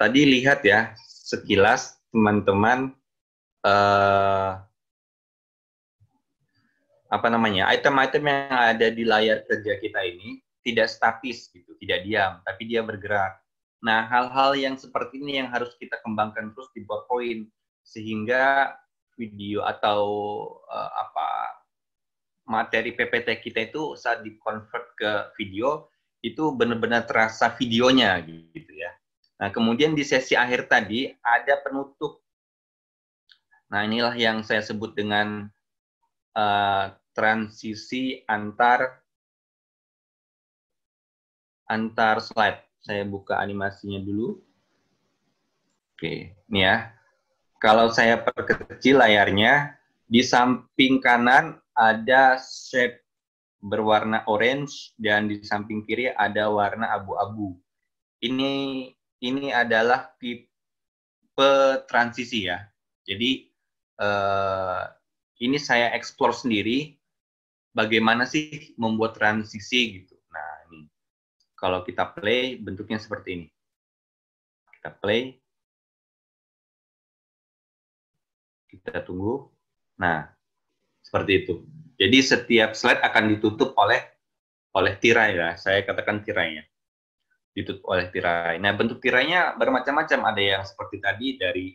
tadi lihat ya sekilas teman-teman uh, apa namanya item-item yang ada di layar kerja kita ini tidak statis gitu, tidak diam, tapi dia bergerak. Nah, hal-hal yang seperti ini yang harus kita kembangkan terus di PowerPoint sehingga video atau uh, apa materi PPT kita itu saat di convert ke video itu benar-benar terasa videonya gitu ya. Nah, kemudian di sesi akhir tadi ada penutup. Nah, inilah yang saya sebut dengan uh, transisi antar antar slide. Saya buka animasinya dulu. Oke, ini ya. Kalau saya perkecil layarnya, di samping kanan ada shape berwarna orange dan di samping kiri ada warna abu-abu. Ini ini adalah tipe transisi ya. Jadi eh, ini saya explore sendiri bagaimana sih membuat transisi gitu. Nah, ini kalau kita play bentuknya seperti ini. Kita play. Kita tunggu. Nah, seperti itu. Jadi setiap slide akan ditutup oleh oleh tirai ya. Saya katakan tirainya ditutup oleh tirai. Nah, bentuk tirainya bermacam-macam. Ada yang seperti tadi dari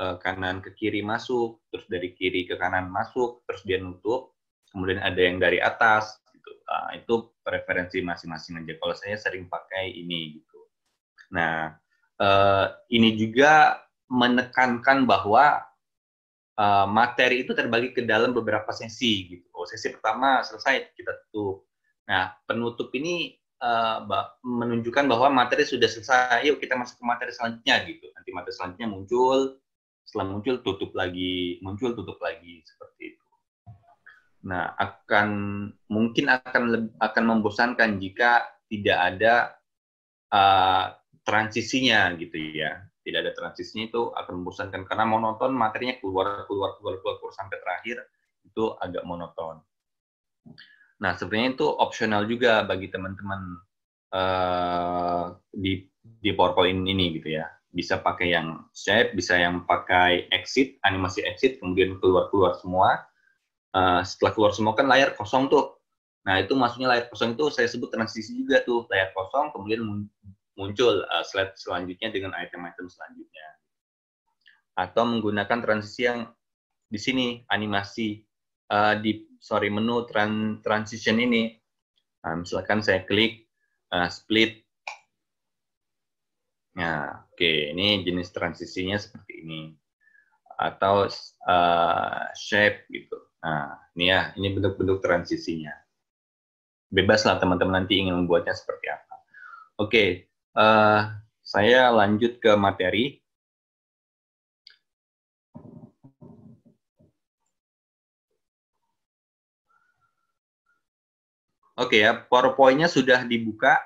uh, kanan ke kiri masuk, terus dari kiri ke kanan masuk, terus dia nutup. Kemudian ada yang dari atas gitu. Nah, itu preferensi masing-masing aja. Kalau saya sering pakai ini gitu. Nah, uh, ini juga menekankan bahwa uh, materi itu terbagi ke dalam beberapa sesi gitu. Oh, sesi pertama selesai kita tutup. Nah, penutup ini uh, menunjukkan bahwa materi sudah selesai, yuk kita masuk ke materi selanjutnya gitu. Nanti materi selanjutnya muncul, setelah muncul tutup lagi, muncul tutup lagi seperti itu. Nah, akan mungkin akan akan membosankan jika tidak ada uh, transisinya gitu ya. Tidak ada transisinya itu akan membosankan karena monoton materinya keluar keluar keluar keluar, keluar sampai terakhir itu agak monoton. Nah, sebenarnya itu opsional juga bagi teman-teman uh, di di PowerPoint ini gitu ya. Bisa pakai yang shape, bisa yang pakai exit, animasi exit, kemudian keluar-keluar semua. Uh, setelah keluar semua kan layar kosong tuh. Nah, itu maksudnya layar kosong itu saya sebut transisi juga tuh, layar kosong kemudian muncul uh, slide selanjutnya dengan item-item selanjutnya. Atau menggunakan transisi yang di sini animasi uh, di sorry menu tran transition ini. Nah, misalkan saya klik uh, split. Nah, oke, okay. ini jenis transisinya seperti ini. Atau uh, shape gitu. Nah, ini ya, ini bentuk-bentuk transisinya. Bebaslah teman-teman nanti ingin membuatnya seperti apa. Oke, okay. uh, eh, saya lanjut ke materi. Oke ya, PowerPoint-nya sudah dibuka.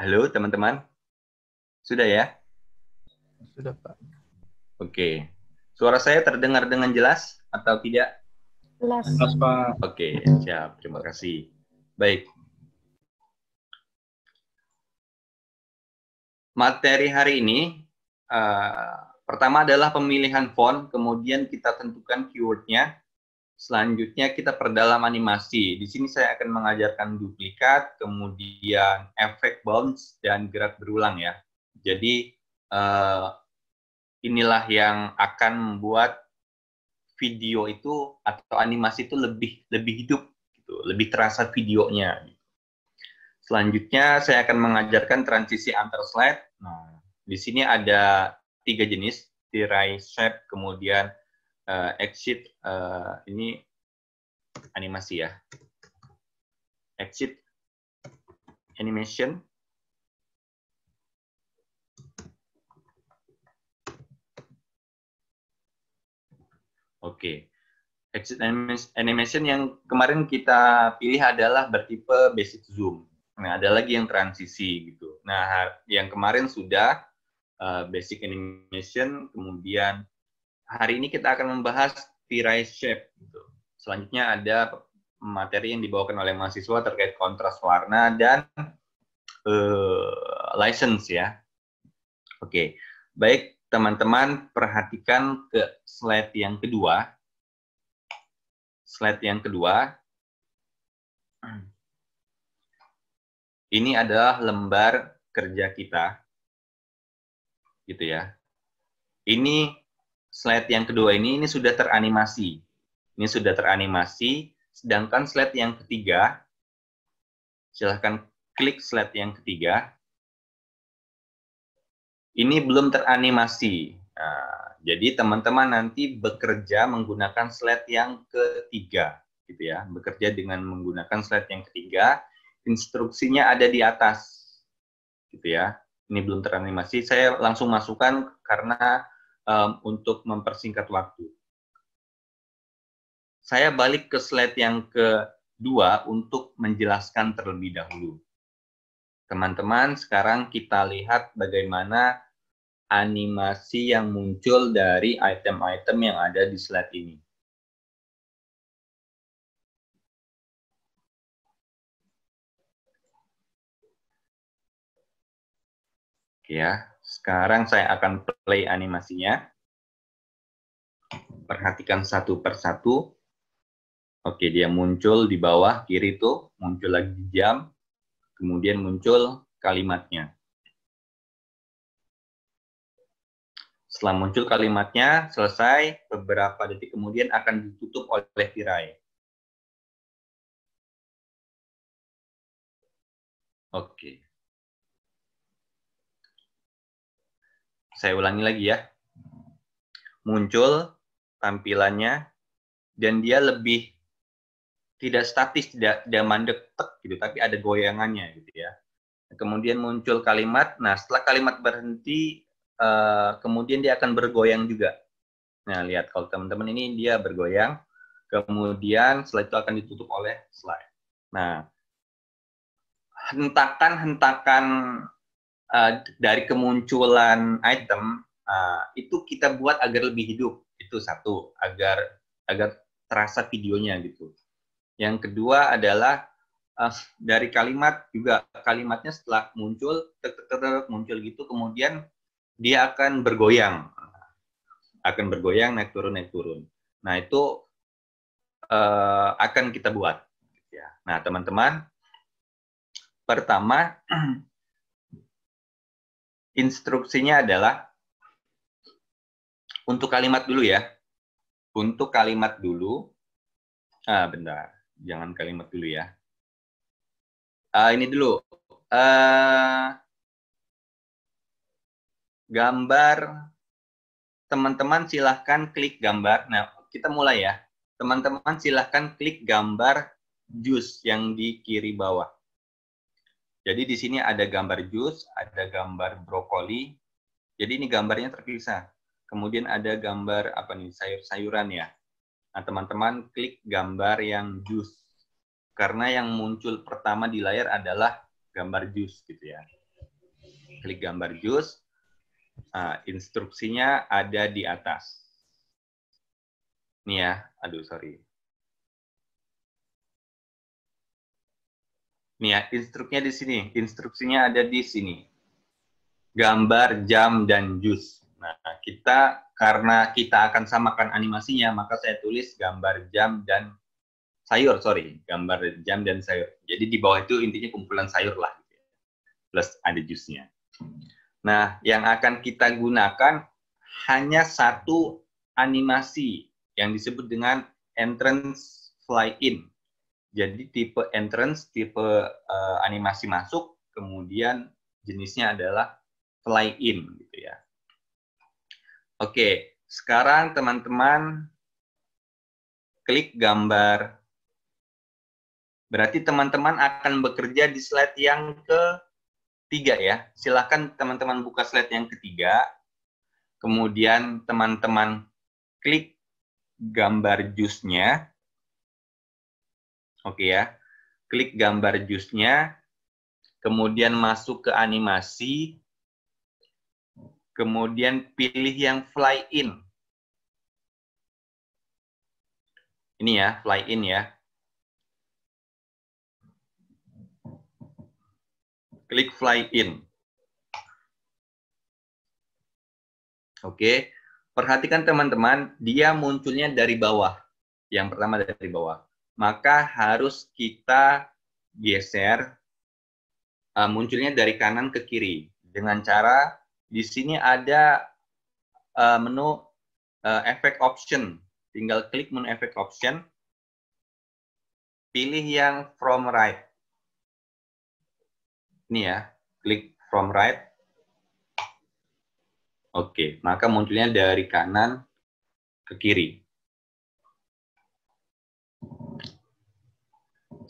Halo teman-teman. Sudah ya? Sudah, Pak. Oke. Suara saya terdengar dengan jelas atau tidak? Jelas. Jelas, Pak. Oke, siap. Terima kasih. Baik. Materi hari ini uh, pertama adalah pemilihan font, kemudian kita tentukan keywordnya, Selanjutnya kita perdalam animasi. Di sini saya akan mengajarkan duplikat, kemudian efek bounce, dan gerak berulang ya. Jadi uh, inilah yang akan membuat video itu atau animasi itu lebih lebih hidup, gitu, lebih terasa videonya. Selanjutnya saya akan mengajarkan transisi antar slide. Nah, di sini ada tiga jenis, tirai shape, kemudian uh, exit uh, ini animasi ya. Exit animation. Oke. Okay. Exit animation yang kemarin kita pilih adalah bertipe basic zoom. Nah, ada lagi yang transisi gitu. Nah, yang kemarin sudah uh, basic animation, kemudian hari ini kita akan membahas tirai Shape. Gitu. Selanjutnya ada materi yang dibawakan oleh mahasiswa terkait kontras warna dan uh, license ya. Oke, baik teman-teman perhatikan ke slide yang kedua. Slide yang kedua. Ini adalah lembar kerja kita. Gitu ya. Ini slide yang kedua ini ini sudah teranimasi. Ini sudah teranimasi, sedangkan slide yang ketiga silahkan klik slide yang ketiga. Ini belum teranimasi. Nah, jadi teman-teman nanti bekerja menggunakan slide yang ketiga gitu ya. Bekerja dengan menggunakan slide yang ketiga, instruksinya ada di atas. Gitu ya. Ini belum teranimasi. Saya langsung masukkan karena um, untuk mempersingkat waktu. Saya balik ke slide yang kedua untuk menjelaskan terlebih dahulu. Teman-teman, sekarang kita lihat bagaimana animasi yang muncul dari item-item yang ada di slide ini. Ya, sekarang saya akan play animasinya. Perhatikan satu persatu. Oke, dia muncul di bawah kiri itu, muncul lagi di jam, kemudian muncul kalimatnya. Setelah muncul kalimatnya, selesai, beberapa detik kemudian akan ditutup oleh tirai. Oke. saya ulangi lagi ya. Muncul tampilannya dan dia lebih tidak statis, tidak, tidak mandek tek, gitu, tapi ada goyangannya gitu ya. Kemudian muncul kalimat, nah setelah kalimat berhenti, eh, kemudian dia akan bergoyang juga. Nah lihat kalau teman-teman ini dia bergoyang, kemudian setelah itu akan ditutup oleh slide. Nah hentakan-hentakan Eh, dari kemunculan item uh, itu kita buat agar lebih hidup itu satu agar agar terasa videonya gitu. Yang kedua adalah uh, dari kalimat juga kalimatnya setelah muncul ter -ter -ter muncul gitu kemudian dia akan bergoyang akan bergoyang naik turun naik turun. Nah itu uh, akan kita buat. Ya. Nah teman-teman pertama instruksinya adalah untuk kalimat dulu ya. Untuk kalimat dulu. Ah, bentar. Jangan kalimat dulu ya. Ah, ini dulu. Ah, gambar teman-teman silahkan klik gambar. Nah, kita mulai ya. Teman-teman silahkan klik gambar jus yang di kiri bawah. Jadi di sini ada gambar jus, ada gambar brokoli. Jadi ini gambarnya terpisah. Kemudian ada gambar apa nih sayur-sayuran ya. Nah teman-teman klik gambar yang jus karena yang muncul pertama di layar adalah gambar jus gitu ya. Klik gambar jus. Nah, instruksinya ada di atas. Nih ya, aduh sorry. Nih ya, instruknya di sini, instruksinya ada di sini. Gambar, jam, dan jus. Nah, kita karena kita akan samakan animasinya, maka saya tulis gambar jam dan sayur, sorry, gambar jam dan sayur. Jadi di bawah itu intinya kumpulan sayur lah, plus ada jusnya. Nah, yang akan kita gunakan hanya satu animasi yang disebut dengan entrance fly in jadi tipe entrance, tipe uh, animasi masuk, kemudian jenisnya adalah fly in gitu ya. Oke, sekarang teman-teman klik gambar. Berarti teman-teman akan bekerja di slide yang ketiga ya. Silahkan teman-teman buka slide yang ketiga. Kemudian teman-teman klik gambar jusnya. Oke ya. Klik gambar jusnya, kemudian masuk ke animasi, kemudian pilih yang fly in. Ini ya, fly in ya. Klik fly in. Oke, perhatikan teman-teman, dia munculnya dari bawah. Yang pertama dari bawah maka harus kita geser uh, munculnya dari kanan ke kiri dengan cara di sini ada uh, menu uh, eh, efek option. Tinggal klik menu efek option. Pilih yang from right. Ini ya, klik from right. Oke, maka munculnya dari kanan ke kiri.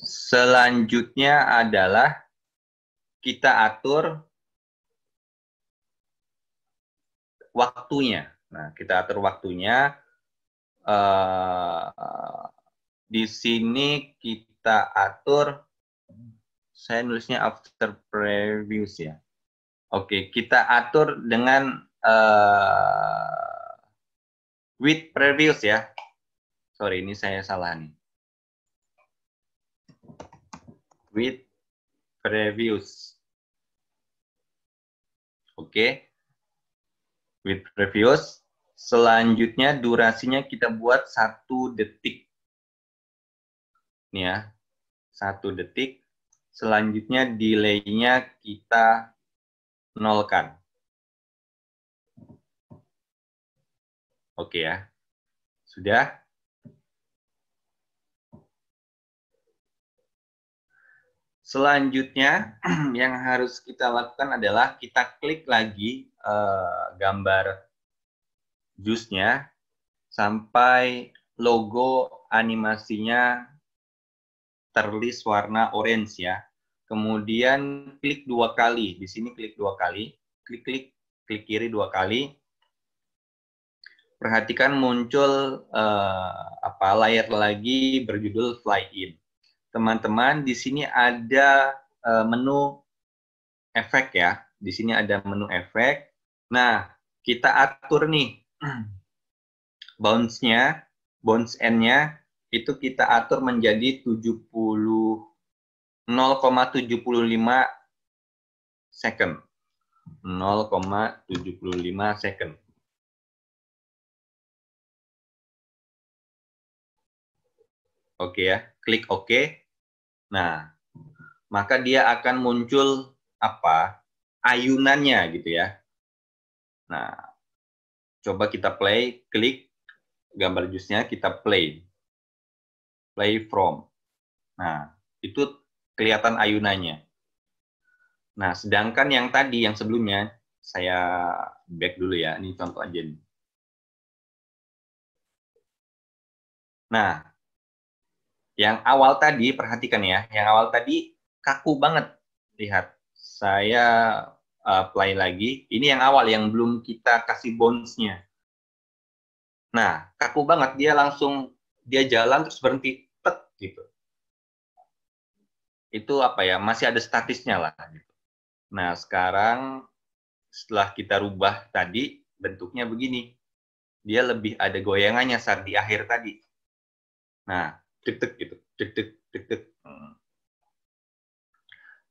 Selanjutnya adalah kita atur waktunya. Nah, kita atur waktunya. Uh, di sini kita atur, saya nulisnya after previews ya. Oke, okay, kita atur dengan uh, with previews ya. Sorry, ini saya salah nih. with previous. Oke. Okay. With previous. Selanjutnya durasinya kita buat satu detik. Ini ya. Satu detik. Selanjutnya delay-nya kita nolkan. Oke okay ya. Sudah? Selanjutnya yang harus kita lakukan adalah kita klik lagi uh, gambar jusnya sampai logo animasinya terlis warna orange ya. Kemudian klik dua kali. Di sini klik dua kali. Klik-klik klik kiri dua kali. Perhatikan muncul uh, apa layar lagi berjudul fly in teman-teman, di sini ada eh, menu efek ya. Di sini ada menu efek. Nah, kita atur nih bounce-nya, bounce n-nya itu kita atur menjadi 70 0,75 second. 0,75 second. Oke okay ya, klik oke. Okay. Nah, maka dia akan muncul apa? Ayunannya gitu ya. Nah, coba kita play, klik gambar jusnya, kita play. Play from. Nah, itu kelihatan ayunannya. Nah, sedangkan yang tadi, yang sebelumnya, saya back dulu ya. Ini contoh aja nih. Nah, yang awal tadi perhatikan ya, yang awal tadi kaku banget. Lihat, saya apply play lagi. Ini yang awal yang belum kita kasih bonusnya. Nah, kaku banget dia langsung dia jalan terus berhenti tek gitu. Itu apa ya? Masih ada statisnya lah gitu. Nah, sekarang setelah kita rubah tadi bentuknya begini. Dia lebih ada goyangannya saat di akhir tadi. Nah, deg-deg gitu, deg-deg, deg-deg. Hmm.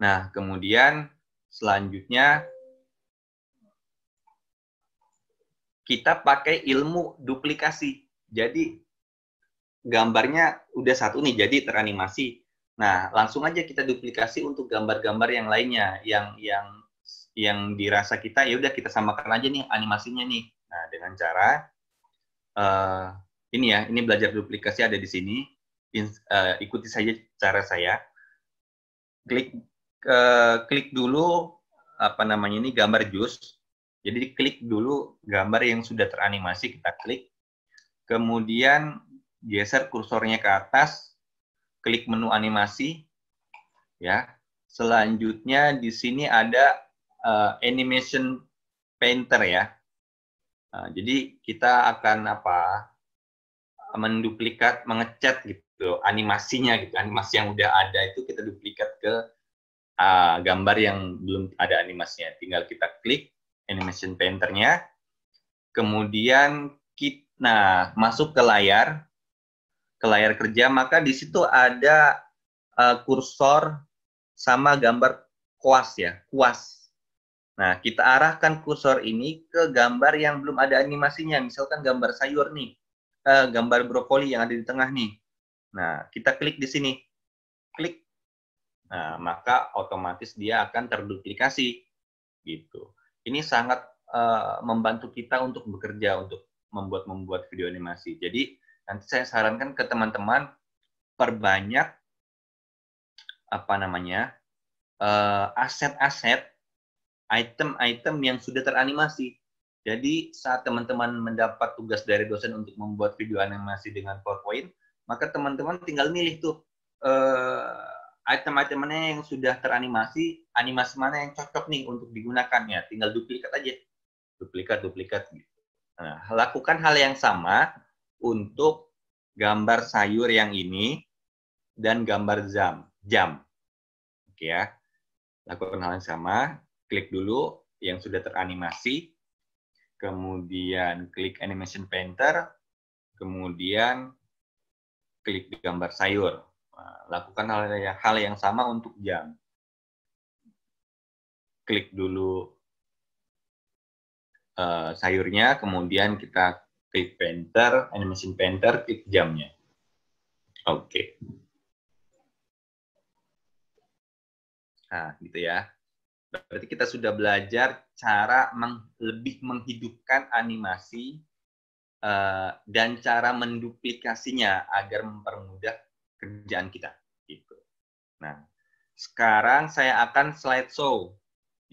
Nah, kemudian selanjutnya kita pakai ilmu duplikasi. Jadi gambarnya udah satu nih, jadi teranimasi. Nah, langsung aja kita duplikasi untuk gambar-gambar yang lainnya, yang yang yang dirasa kita ya udah kita samakan aja nih animasinya nih. Nah, dengan cara uh, ini ya, ini belajar duplikasi ada di sini uh, ikuti saja cara saya. Klik uh, klik dulu apa namanya ini gambar jus. Jadi klik dulu gambar yang sudah teranimasi kita klik. Kemudian geser kursornya ke atas, klik menu animasi. Ya. Selanjutnya di sini ada uh, animation painter ya. Uh, jadi kita akan apa? menduplikat, mengecat gitu gitu animasinya gitu animasi yang udah ada itu kita duplikat ke uh, gambar yang belum ada animasinya tinggal kita klik animation painternya kemudian kita nah masuk ke layar ke layar kerja maka di situ ada uh, kursor sama gambar kuas ya kuas nah kita arahkan kursor ini ke gambar yang belum ada animasinya misalkan gambar sayur nih eh, gambar brokoli yang ada di tengah nih Nah, kita klik di sini. Klik. Nah, maka otomatis dia akan terduplikasi. Gitu. Ini sangat uh, membantu kita untuk bekerja, untuk membuat-membuat video animasi. Jadi, nanti saya sarankan ke teman-teman perbanyak apa namanya eh, aset-aset uh, item-item yang sudah teranimasi. Jadi saat teman-teman mendapat tugas dari dosen untuk membuat video animasi dengan PowerPoint, maka teman-teman tinggal milih tuh uh, item-item mana yang sudah teranimasi, animasi mana yang cocok nih untuk digunakannya. Tinggal duplikat aja. Duplikat, duplikat. Gitu. Nah, lakukan hal yang sama untuk gambar sayur yang ini dan gambar jam. jam. Oke ya. Lakukan hal yang sama. Klik dulu yang sudah teranimasi. Kemudian klik animation painter. Kemudian klik di gambar sayur. Nah, lakukan hal, hal yang sama untuk jam. Klik dulu uh, sayurnya, kemudian kita klik painter, animation painter, klik jamnya. Oke. Okay. Nah, gitu ya. Berarti kita sudah belajar cara meng, lebih menghidupkan animasi Eh, dan cara menduplikasinya agar mempermudah kerjaan kita. Gitu. Nah, sekarang saya akan slide show.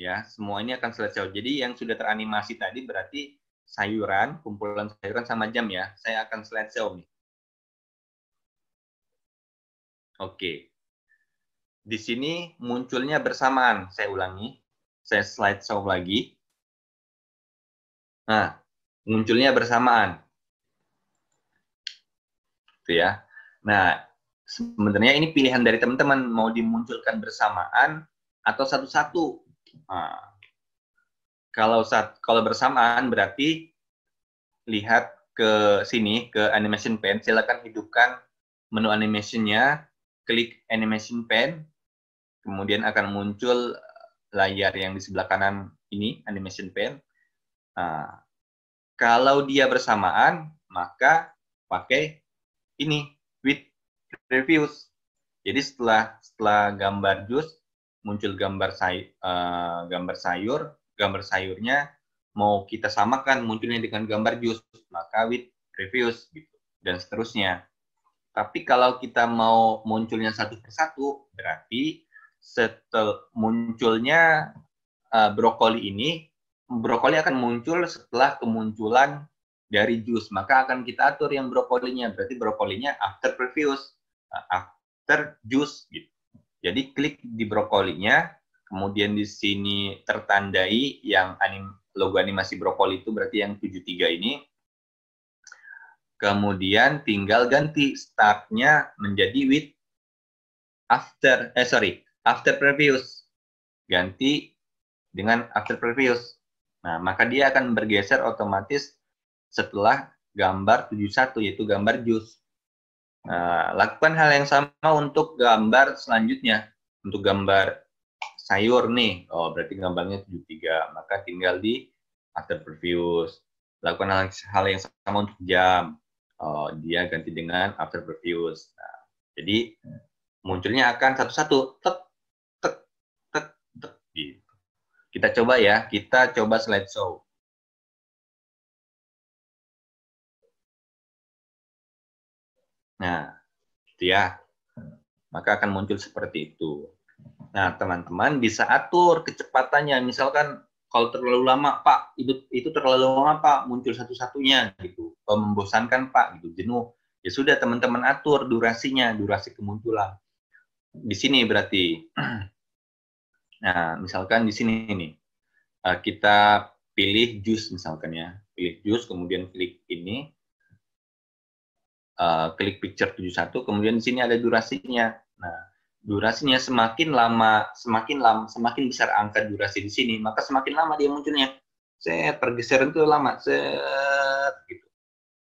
Ya, semua ini akan slide show. Jadi yang sudah teranimasi tadi berarti sayuran, kumpulan sayuran sama jam ya. Saya akan slide show nih. Oke. Di sini munculnya bersamaan. Saya ulangi. Saya slide show lagi. Nah, munculnya bersamaan. Itu ya. Nah, sebenarnya ini pilihan dari teman-teman mau dimunculkan bersamaan atau satu-satu. Nah, kalau saat kalau bersamaan berarti lihat ke sini ke animation pen, silakan hidupkan menu animationnya, klik animation pen, kemudian akan muncul layar yang di sebelah kanan ini animation pen. Nah, kalau dia bersamaan, maka pakai ini with reviews. Jadi setelah setelah gambar jus muncul gambar say, uh, gambar sayur, gambar sayurnya mau kita samakan munculnya dengan gambar jus, maka with reviews gitu dan seterusnya. Tapi kalau kita mau munculnya satu persatu, berarti setel munculnya uh, brokoli ini brokoli akan muncul setelah kemunculan dari jus. Maka akan kita atur yang brokolinya. Berarti brokolinya after previous, nah, after jus. Gitu. Jadi klik di brokolinya, kemudian di sini tertandai yang anim, logo animasi brokoli itu berarti yang 73 ini. Kemudian tinggal ganti startnya menjadi with after, eh sorry, after previous. Ganti dengan after previous. Nah, maka dia akan bergeser otomatis setelah gambar 71, yaitu gambar jus. Nah, lakukan hal yang sama untuk gambar selanjutnya. Untuk gambar sayur nih, oh berarti gambarnya 73, maka tinggal di after previous. Lakukan hal, hal yang sama untuk jam, oh, dia ganti dengan after previous. Nah, jadi munculnya akan satu-satu, Kita coba ya, kita coba slideshow. Nah, gitu ya. Maka akan muncul seperti itu. Nah, teman-teman bisa atur kecepatannya. Misalkan kalau terlalu lama, Pak, itu, itu terlalu lama, Pak, muncul satu-satunya gitu. Kalau membosankan, Pak, gitu, jenuh. Ya sudah, teman-teman atur durasinya, durasi kemunculan. Di sini berarti Nah, misalkan di sini ini uh, eh, kita pilih jus misalkan ya, pilih jus, kemudian klik ini, uh, klik picture 71, kemudian di sini ada durasinya. Nah, durasinya semakin lama, semakin lama, semakin besar angka durasi di sini, maka semakin lama dia munculnya. Set, pergeseran itu lama, set, gitu.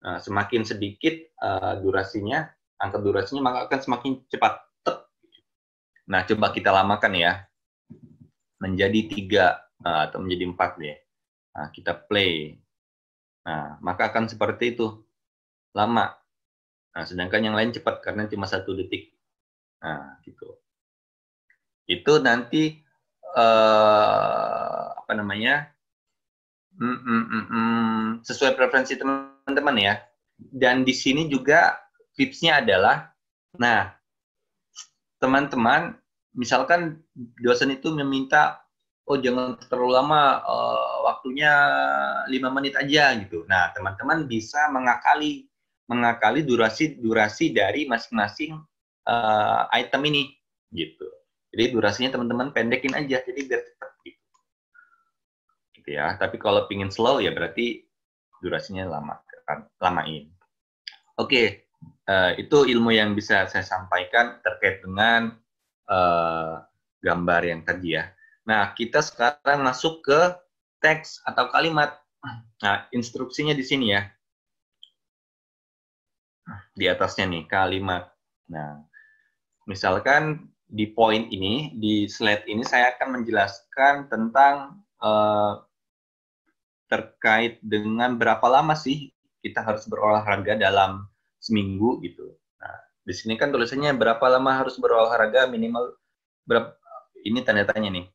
Nah, semakin sedikit uh, durasinya, angka durasinya, maka akan semakin cepat. Nah, coba kita lamakan ya menjadi tiga eh, atau menjadi empat deh. Nah, kita play. Nah, maka akan seperti itu. Lama. Nah, sedangkan yang lain cepat karena cuma satu detik. Nah, gitu. Itu nanti eh, apa namanya? Mm, mm, mm, mm, sesuai preferensi teman-teman ya. Dan di sini juga tipsnya adalah, nah, teman-teman misalkan dosen itu meminta oh jangan terlalu lama uh, waktunya lima menit aja gitu. Nah teman-teman bisa mengakali mengakali durasi durasi dari masing-masing uh, item ini gitu. Jadi durasinya teman-teman pendekin aja, jadi biar cepat gitu. gitu ya. Tapi kalau pingin slow ya berarti durasinya lama kan, lamain. Oke, okay. uh, eh, itu ilmu yang bisa saya sampaikan terkait dengan Eh, gambar yang tadi ya. Nah, kita sekarang masuk ke teks atau kalimat. Nah, instruksinya di sini ya. Di atasnya nih, kalimat. Nah, misalkan di poin ini, di slide ini saya akan menjelaskan tentang uh, terkait dengan berapa lama sih kita harus berolahraga dalam seminggu gitu. Nah, di sini kan tulisannya berapa lama harus berolahraga minimal berapa ini tanda tanya nih.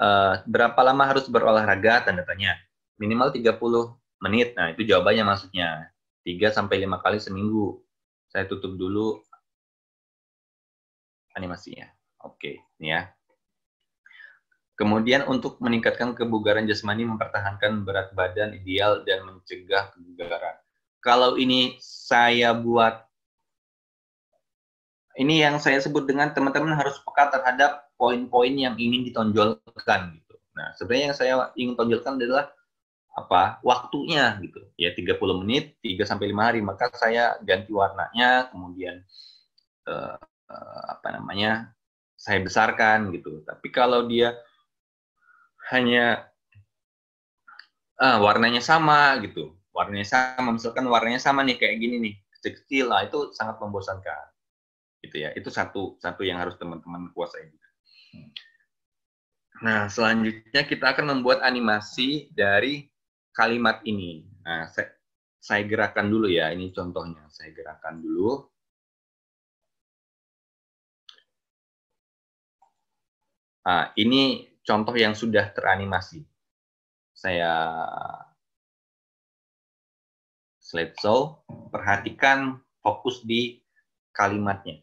Uh, berapa lama harus berolahraga tanda tanya. Minimal 30 menit. Nah, itu jawabannya maksudnya. 3 sampai 5 kali seminggu. Saya tutup dulu animasinya. Oke, okay, ya. Kemudian untuk meningkatkan kebugaran jasmani, mempertahankan berat badan ideal dan mencegah kebugaran. Kalau ini saya buat ini yang saya sebut dengan teman-teman harus peka terhadap poin-poin yang ingin ditonjolkan gitu. Nah, sebenarnya yang saya ingin tonjolkan adalah apa? waktunya gitu. Ya 30 menit, 3 sampai 5 hari, maka saya ganti warnanya, kemudian eh, apa namanya? saya besarkan gitu. Tapi kalau dia hanya eh, warnanya sama gitu. Warnanya sama, misalkan warnanya sama nih kayak gini nih, kecil-kecil lah itu sangat membosankan gitu ya itu satu satu yang harus teman-teman kuasai juga hmm. nah selanjutnya kita akan membuat animasi dari kalimat ini nah saya, saya gerakan dulu ya ini contohnya saya gerakan dulu Nah, ini contoh yang sudah teranimasi. Saya slideshow, perhatikan fokus di kalimatnya.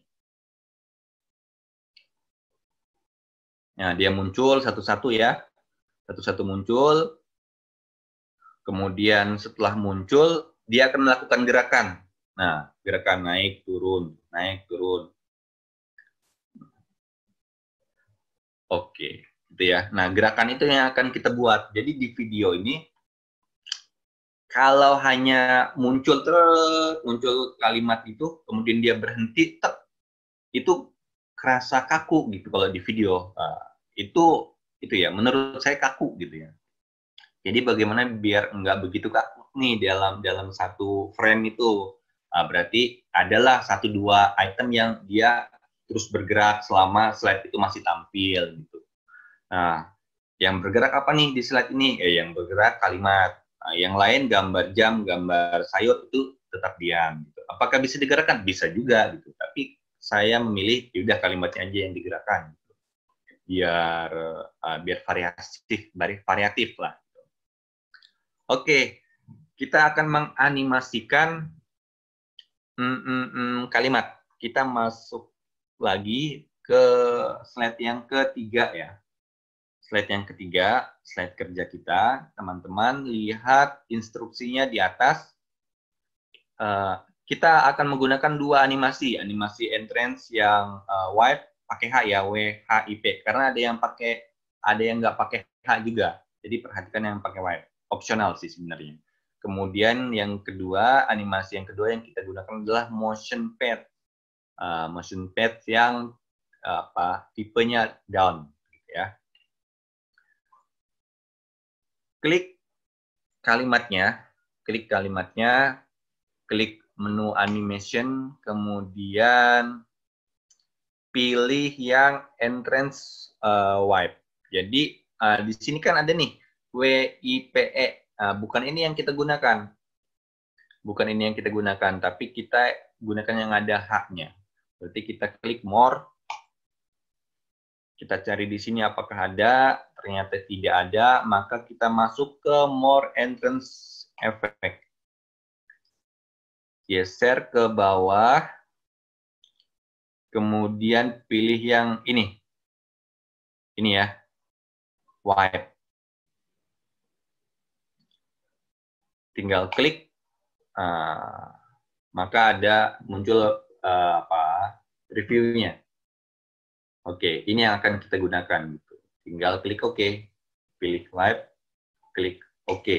Nah, dia muncul satu-satu ya. Satu-satu muncul. Kemudian setelah muncul, dia akan melakukan gerakan. Nah, gerakan naik turun, naik turun. Oke, gitu ya. Nah, gerakan itu yang akan kita buat. Jadi di video ini kalau hanya muncul terus muncul kalimat itu kemudian dia berhenti tek itu kerasa kaku gitu kalau di video. Nah, itu itu ya menurut saya kaku gitu ya jadi bagaimana biar nggak begitu kaku nih dalam dalam satu frame itu uh, berarti adalah satu dua item yang dia terus bergerak selama slide itu masih tampil gitu nah yang bergerak apa nih di slide ini eh, yang bergerak kalimat nah, yang lain gambar jam gambar sayur itu tetap diam gitu. apakah bisa digerakkan bisa juga gitu tapi saya memilih yaudah kalimatnya aja yang digerakkan gitu biar uh, biar variatif variatif lah oke kita akan menganimasikan mm, mm, mm, kalimat kita masuk lagi ke slide yang ketiga ya slide yang ketiga slide kerja kita teman-teman lihat instruksinya di atas eh, kita akan menggunakan dua animasi animasi entrance yang uh, eh, white pakai H ya W H I P karena ada yang pakai ada yang nggak pakai H juga jadi perhatikan yang pakai wire. opsional sih sebenarnya kemudian yang kedua animasi yang kedua yang kita gunakan adalah motion pad uh, motion pad yang uh, apa tipenya down gitu ya klik kalimatnya klik kalimatnya klik menu animation kemudian pilih yang entrance uh, wipe. Jadi uh, di sini kan ada nih WIPE. Uh, nah, bukan ini yang kita gunakan. Bukan ini yang kita gunakan, tapi kita gunakan yang ada haknya. Berarti kita klik more. Kita cari di sini apakah ada, ternyata tidak ada, maka kita masuk ke more entrance effect. Geser ke bawah Kemudian pilih yang ini. Ini ya. Wipe. Tinggal klik. Uh, maka ada muncul uh, apa reviewnya. Oke, okay, ini yang akan kita gunakan. Gitu. Tinggal klik OK, pilih live, klik OK. Oke,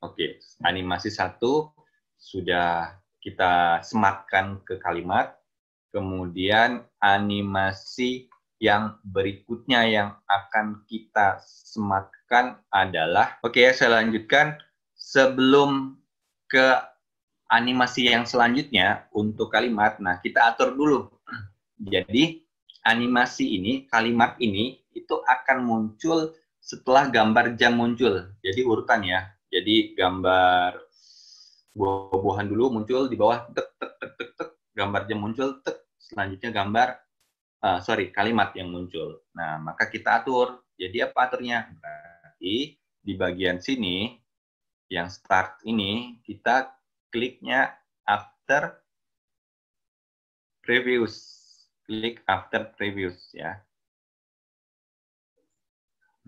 okay, animasi satu sudah kita sematkan ke kalimat. Kemudian animasi yang berikutnya yang akan kita sematkan adalah oke okay, ya, saya lanjutkan sebelum ke animasi yang selanjutnya untuk kalimat nah kita atur dulu jadi animasi ini kalimat ini itu akan muncul setelah gambar jam muncul jadi urutan ya jadi gambar buah-buahan dulu muncul di bawah tek tek tek tek gambar muncul, tek, selanjutnya gambar, uh, sorry, kalimat yang muncul. Nah, maka kita atur. Jadi apa aturnya? Berarti di bagian sini, yang start ini, kita kliknya after previous. Klik after previous ya.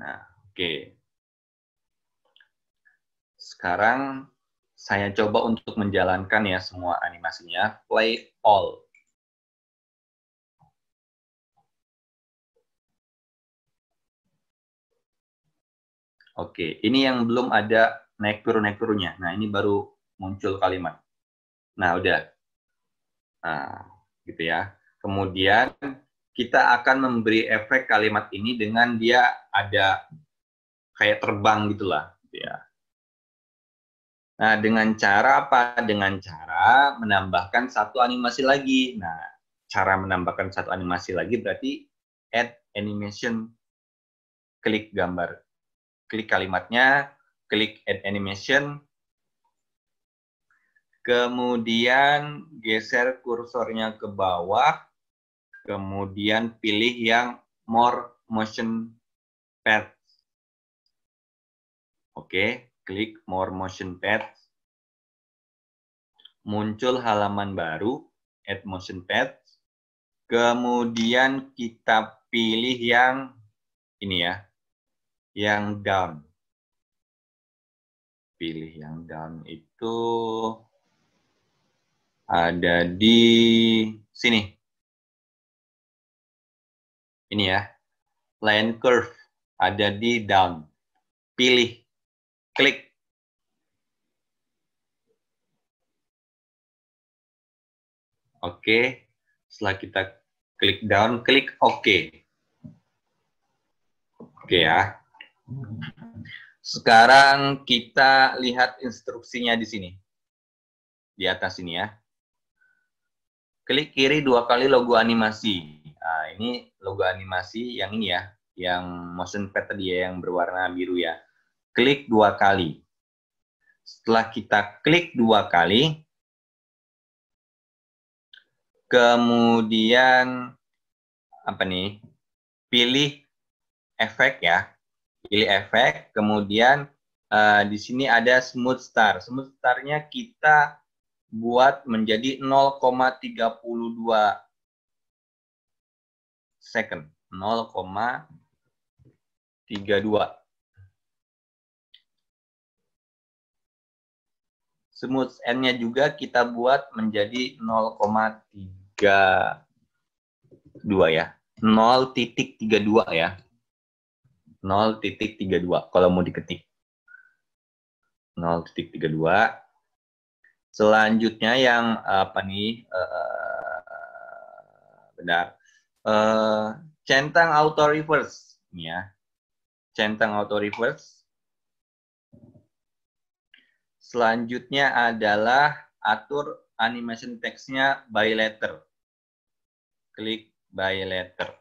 Nah, oke. Okay. Sekarang saya coba untuk menjalankan ya semua animasinya. Play all. Oke, ini yang belum ada naik turun naik turunnya. Nah, ini baru muncul kalimat. Nah, udah. Nah, gitu ya. Kemudian kita akan memberi efek kalimat ini dengan dia ada kayak terbang gitulah, gitu ya. Nah, dengan cara apa? Dengan cara menambahkan satu animasi lagi. Nah, cara menambahkan satu animasi lagi berarti add animation. Klik gambar. Klik kalimatnya, klik add animation. Kemudian geser kursornya ke bawah. Kemudian pilih yang more motion path. Oke, klik More Motion Path, muncul halaman baru, Add Motion Path. Kemudian kita pilih yang ini ya, yang down. Pilih yang down itu ada di sini. Ini ya, line curve ada di down. Pilih Klik. Oke. Setelah kita klik down, klik OK. Oke ya. Sekarang kita lihat instruksinya di sini. Di atas ini ya. Klik kiri dua kali logo animasi. Nah, ini logo animasi yang ini ya. Yang motion pad tadi ya, yang berwarna biru ya klik dua kali. Setelah kita klik dua kali, kemudian apa nih? Pilih efek ya, pilih efek, kemudian uh, di sini ada smooth star. Smooth starnya kita buat menjadi 0,32 second. 0,32. smooth n-nya juga kita buat menjadi 0,32 ya. 0.32 ya. 0.32 kalau mau diketik. 0.32. Selanjutnya yang apa nih? Uh, eh, benar. Uh, eh, centang auto reverse ya. Centang auto reverse Selanjutnya adalah atur animation text-nya by letter. Klik by letter.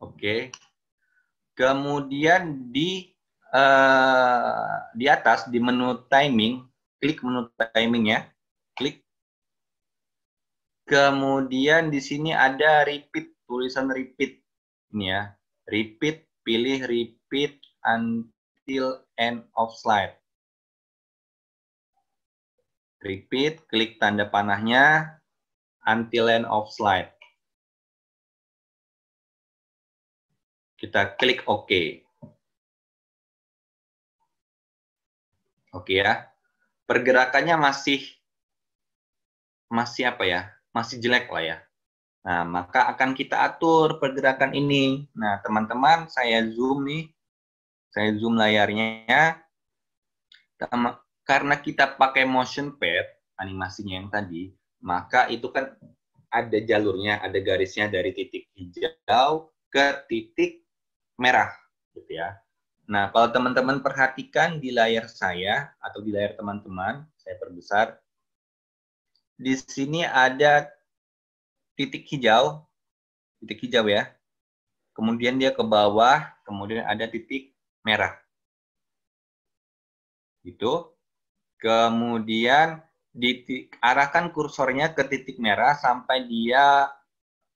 Oke. Okay. Kemudian di uh, di atas di menu timing, klik menu timing ya. Klik. Kemudian di sini ada repeat, tulisan repeat. Ini ya. Repeat, pilih repeat until end of slide. Repeat, klik tanda panahnya until end of slide. Kita klik OK. Oke ya. Pergerakannya masih masih apa ya? Masih jelek lah ya. Nah, maka akan kita atur pergerakan ini. Nah, teman-teman, saya zoom nih saya zoom layarnya. Karena kita pakai motion pad, animasinya yang tadi, maka itu kan ada jalurnya, ada garisnya dari titik hijau ke titik merah. Gitu ya. Nah, kalau teman-teman perhatikan di layar saya atau di layar teman-teman, saya perbesar, di sini ada titik hijau, titik hijau ya. Kemudian dia ke bawah, kemudian ada titik merah. Gitu. Kemudian diarahkan kursornya ke titik merah sampai dia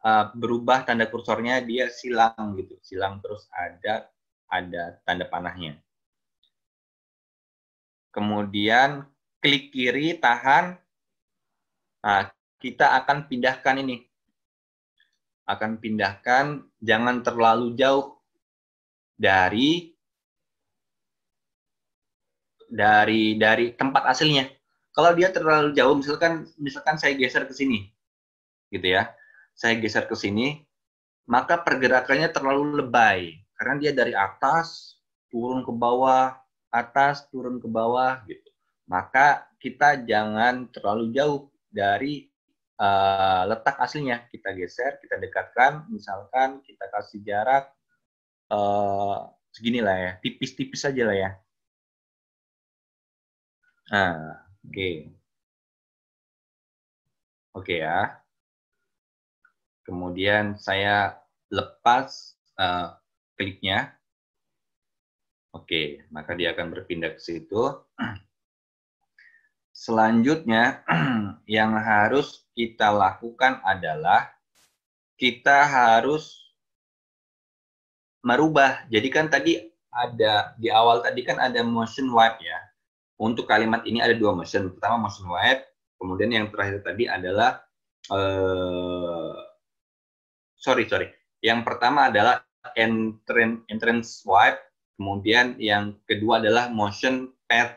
uh, berubah tanda kursornya dia silang gitu. Silang terus ada ada tanda panahnya. Kemudian klik kiri tahan. Nah, kita akan pindahkan ini. Akan pindahkan jangan terlalu jauh dari dari dari tempat aslinya. Kalau dia terlalu jauh, misalkan misalkan saya geser ke sini, gitu ya, saya geser ke sini, maka pergerakannya terlalu lebay karena dia dari atas turun ke bawah, atas turun ke bawah, gitu. Maka kita jangan terlalu jauh dari uh, letak aslinya. Kita geser, kita dekatkan, misalkan kita kasih jarak uh, eh, segini ya, lah ya, tipis-tipis saja lah ya Ah oke. Okay. Oke okay, ya. Kemudian saya lepas uh, kliknya. Oke, okay, maka dia akan berpindah ke situ. Selanjutnya, yang harus kita lakukan adalah kita harus merubah. Jadi kan tadi ada di awal tadi kan ada motion wipe ya. Untuk kalimat ini ada dua motion. Pertama motion white, kemudian yang terakhir tadi adalah uh, sorry sorry. Yang pertama adalah entrance entrance swipe, kemudian yang kedua adalah motion path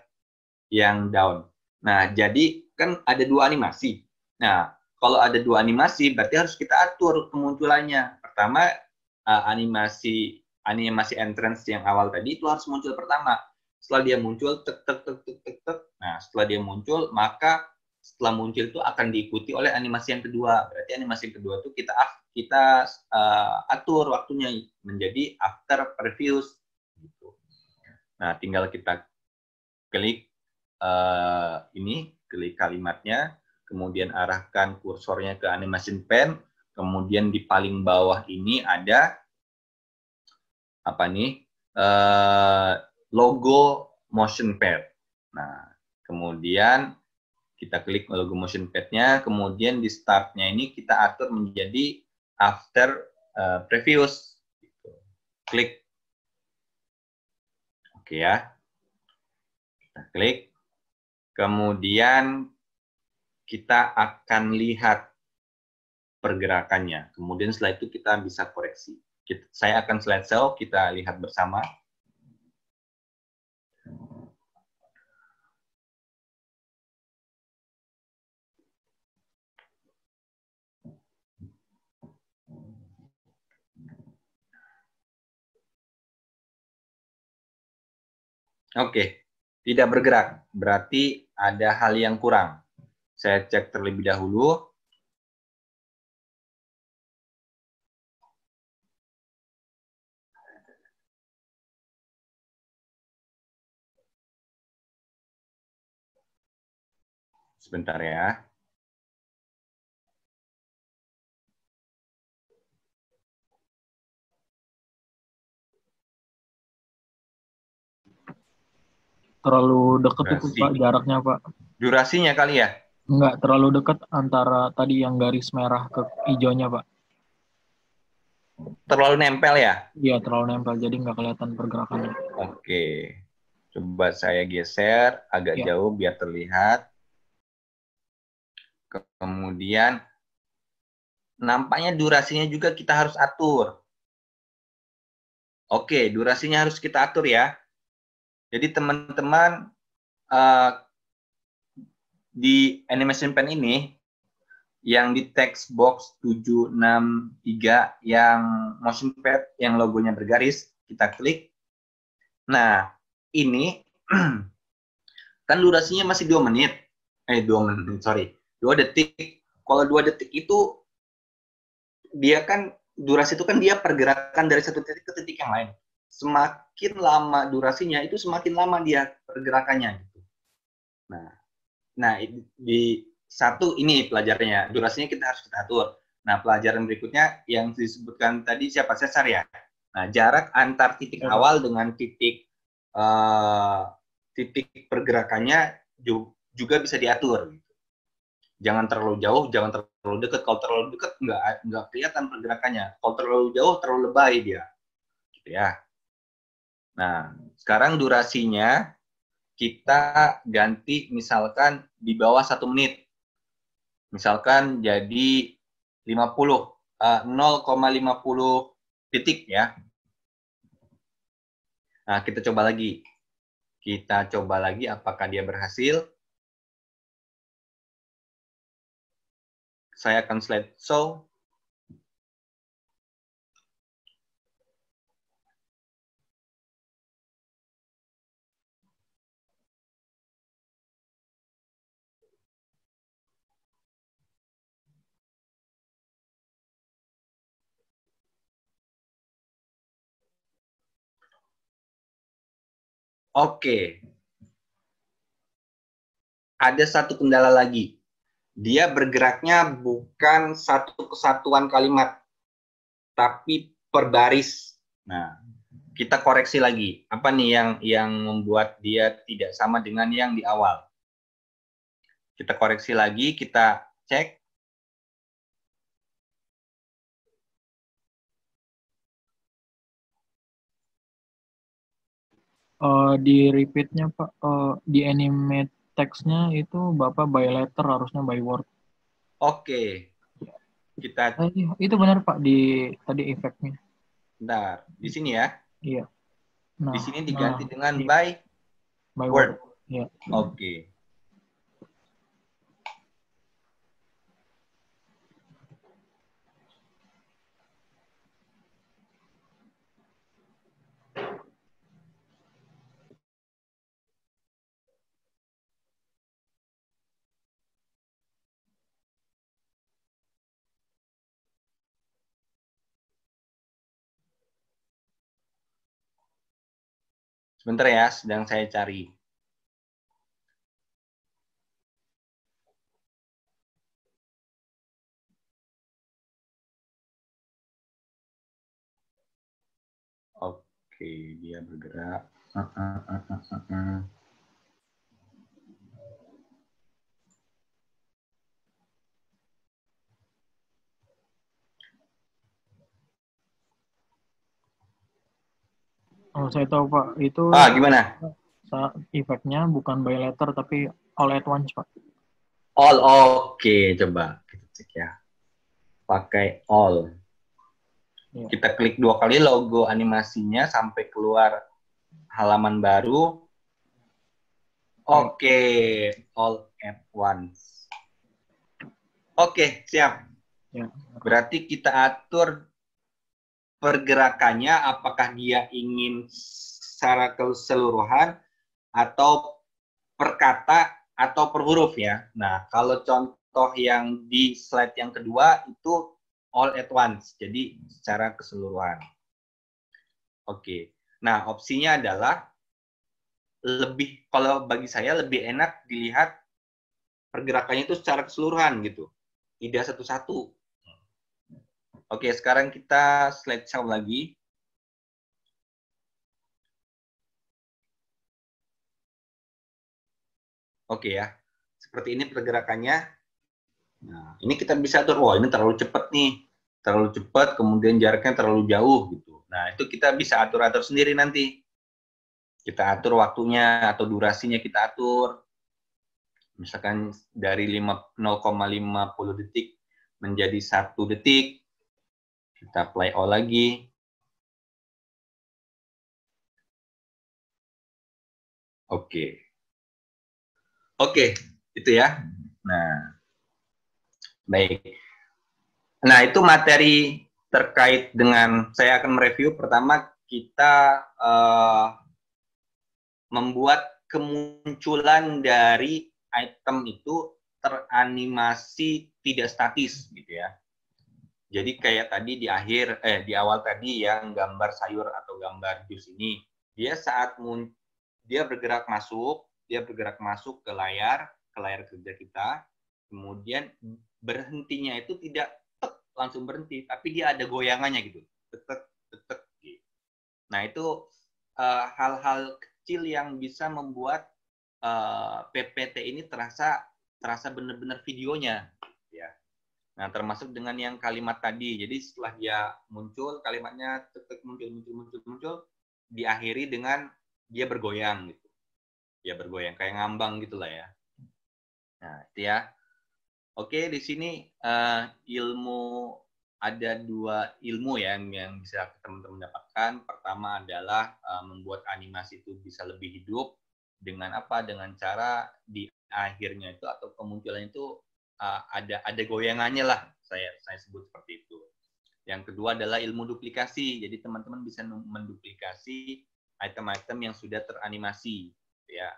yang down. Nah, jadi kan ada dua animasi. Nah, kalau ada dua animasi berarti harus kita atur kemunculannya. Pertama eh, animasi animasi entrance yang awal tadi itu harus muncul pertama. Setelah dia muncul, tek, tek, tek, tek, tek, tek. Nah, setelah dia muncul, maka setelah muncul itu akan diikuti oleh animasi yang kedua. Berarti animasi yang kedua itu kita kita uh, atur waktunya menjadi after previews. Gitu. Nah, tinggal kita klik uh, ini, klik kalimatnya, kemudian arahkan kursornya ke animasi pen, kemudian di paling bawah ini ada apa nih? Uh, logo motion pad. Nah, kemudian kita klik logo motion pad-nya, kemudian di start-nya ini kita atur menjadi after uh, previous. Gitu. Klik. Oke ya. Kita klik. Kemudian kita akan lihat pergerakannya. Kemudian setelah itu kita bisa koreksi. saya akan slide show, kita lihat bersama. Oke, tidak bergerak. Berarti ada hal yang kurang. Saya cek terlebih dahulu. Sebentar ya. terlalu deket Durasi. itu pak jaraknya pak durasinya kali ya Enggak terlalu dekat antara tadi yang garis merah ke hijaunya pak terlalu nempel ya iya terlalu nempel jadi nggak kelihatan pergerakannya oke coba saya geser agak ya. jauh biar terlihat kemudian nampaknya durasinya juga kita harus atur oke durasinya harus kita atur ya jadi teman-teman uh, di animation pen ini yang di text box 763 yang motion pad yang logonya bergaris, kita klik. Nah, ini kan durasinya masih 2 menit. Eh, 2 menit, sorry. 2 detik. Kalau 2 detik itu, dia kan, durasi itu kan dia pergerakan dari satu titik ke titik yang lain semakin lama durasinya itu semakin lama dia pergerakannya gitu. Nah, nah di satu ini pelajarannya durasinya kita harus kita atur. Nah, pelajaran berikutnya yang disebutkan tadi siapa sesar ya? Nah, jarak antar titik ya. awal dengan titik uh, titik pergerakannya juga bisa diatur. Gitu. Jangan terlalu jauh, jangan terlalu dekat. Kalau terlalu dekat nggak nggak kelihatan pergerakannya. Kalau terlalu jauh terlalu lebay dia, gitu ya. Nah, sekarang durasinya kita ganti misalkan di bawah satu menit. Misalkan jadi 50, uh, 0,50 detik ya. Nah, kita coba lagi. Kita coba lagi apakah dia berhasil. Saya akan slide show Oke. Ada satu kendala lagi. Dia bergeraknya bukan satu kesatuan kalimat, tapi per baris. Nah, kita koreksi lagi. Apa nih yang yang membuat dia tidak sama dengan yang di awal? Kita koreksi lagi, kita cek uh, di repeatnya pak uh, di animate teksnya itu bapak by letter harusnya by word oke kita uh, itu benar pak di tadi efeknya Bentar, di sini ya iya nah, di sini nah, diganti nah, dengan di, by, by word, word. Ya. oke okay. Sebentar ya, sedang saya cari. Oke, dia bergerak. Uh, uh, uh, uh, uh. Oh, saya tahu Pak. Itu ah, gimana? Efeknya bukan by letter tapi all at once Pak. All oke, okay. coba kita cek ya. Pakai all. Ya. Kita klik dua kali logo animasinya sampai keluar halaman baru. Oke, okay. all at once. Oke, okay, siap. Ya. Berarti kita atur pergerakannya apakah dia ingin secara keseluruhan atau perkata atau per huruf ya. Nah, kalau contoh yang di slide yang kedua itu all at once, jadi secara keseluruhan. Oke. Nah, opsinya adalah lebih kalau bagi saya lebih enak dilihat pergerakannya itu secara keseluruhan gitu. Tidak satu-satu Oke, sekarang kita slide sound lagi. Oke ya, seperti ini pergerakannya. Nah, ini kita bisa atur, wah ini terlalu cepat nih, terlalu cepat, kemudian jaraknya terlalu jauh gitu. Nah, itu kita bisa atur-atur sendiri nanti. Kita atur waktunya atau durasinya kita atur. Misalkan dari 0,50 detik menjadi satu detik, kita play all lagi. Oke. Okay. Oke, okay, itu ya. Nah, baik. Nah, itu materi terkait dengan saya akan mereview pertama kita uh, membuat kemunculan dari item itu teranimasi tidak statis gitu ya. Jadi kayak tadi di akhir eh di awal tadi yang gambar sayur atau gambar jus ini, dia saat mun dia bergerak masuk, dia bergerak masuk ke layar, ke layar kerja kita. Kemudian berhentinya itu tidak tek, langsung berhenti, tapi dia ada goyangannya gitu. tetek tetek gitu. Nah, itu eh, hal-hal uh, kecil yang bisa membuat uh, eh, PPT ini terasa terasa benar-benar videonya ya. Nah, termasuk dengan yang kalimat tadi. Jadi setelah dia muncul, kalimatnya tetek muncul, muncul, muncul, muncul, diakhiri dengan dia bergoyang gitu. Dia bergoyang kayak ngambang gitu lah ya. Nah, itu ya. Oke, di sini uh, ilmu ada dua ilmu ya yang, yang bisa teman-teman dapatkan. Pertama adalah uh, membuat animasi itu bisa lebih hidup dengan apa? Dengan cara di akhirnya itu atau kemunculan itu uh, ada ada goyangannya lah saya saya sebut seperti itu. Yang kedua adalah ilmu duplikasi. Jadi teman-teman bisa menduplikasi item-item yang sudah teranimasi, gitu ya.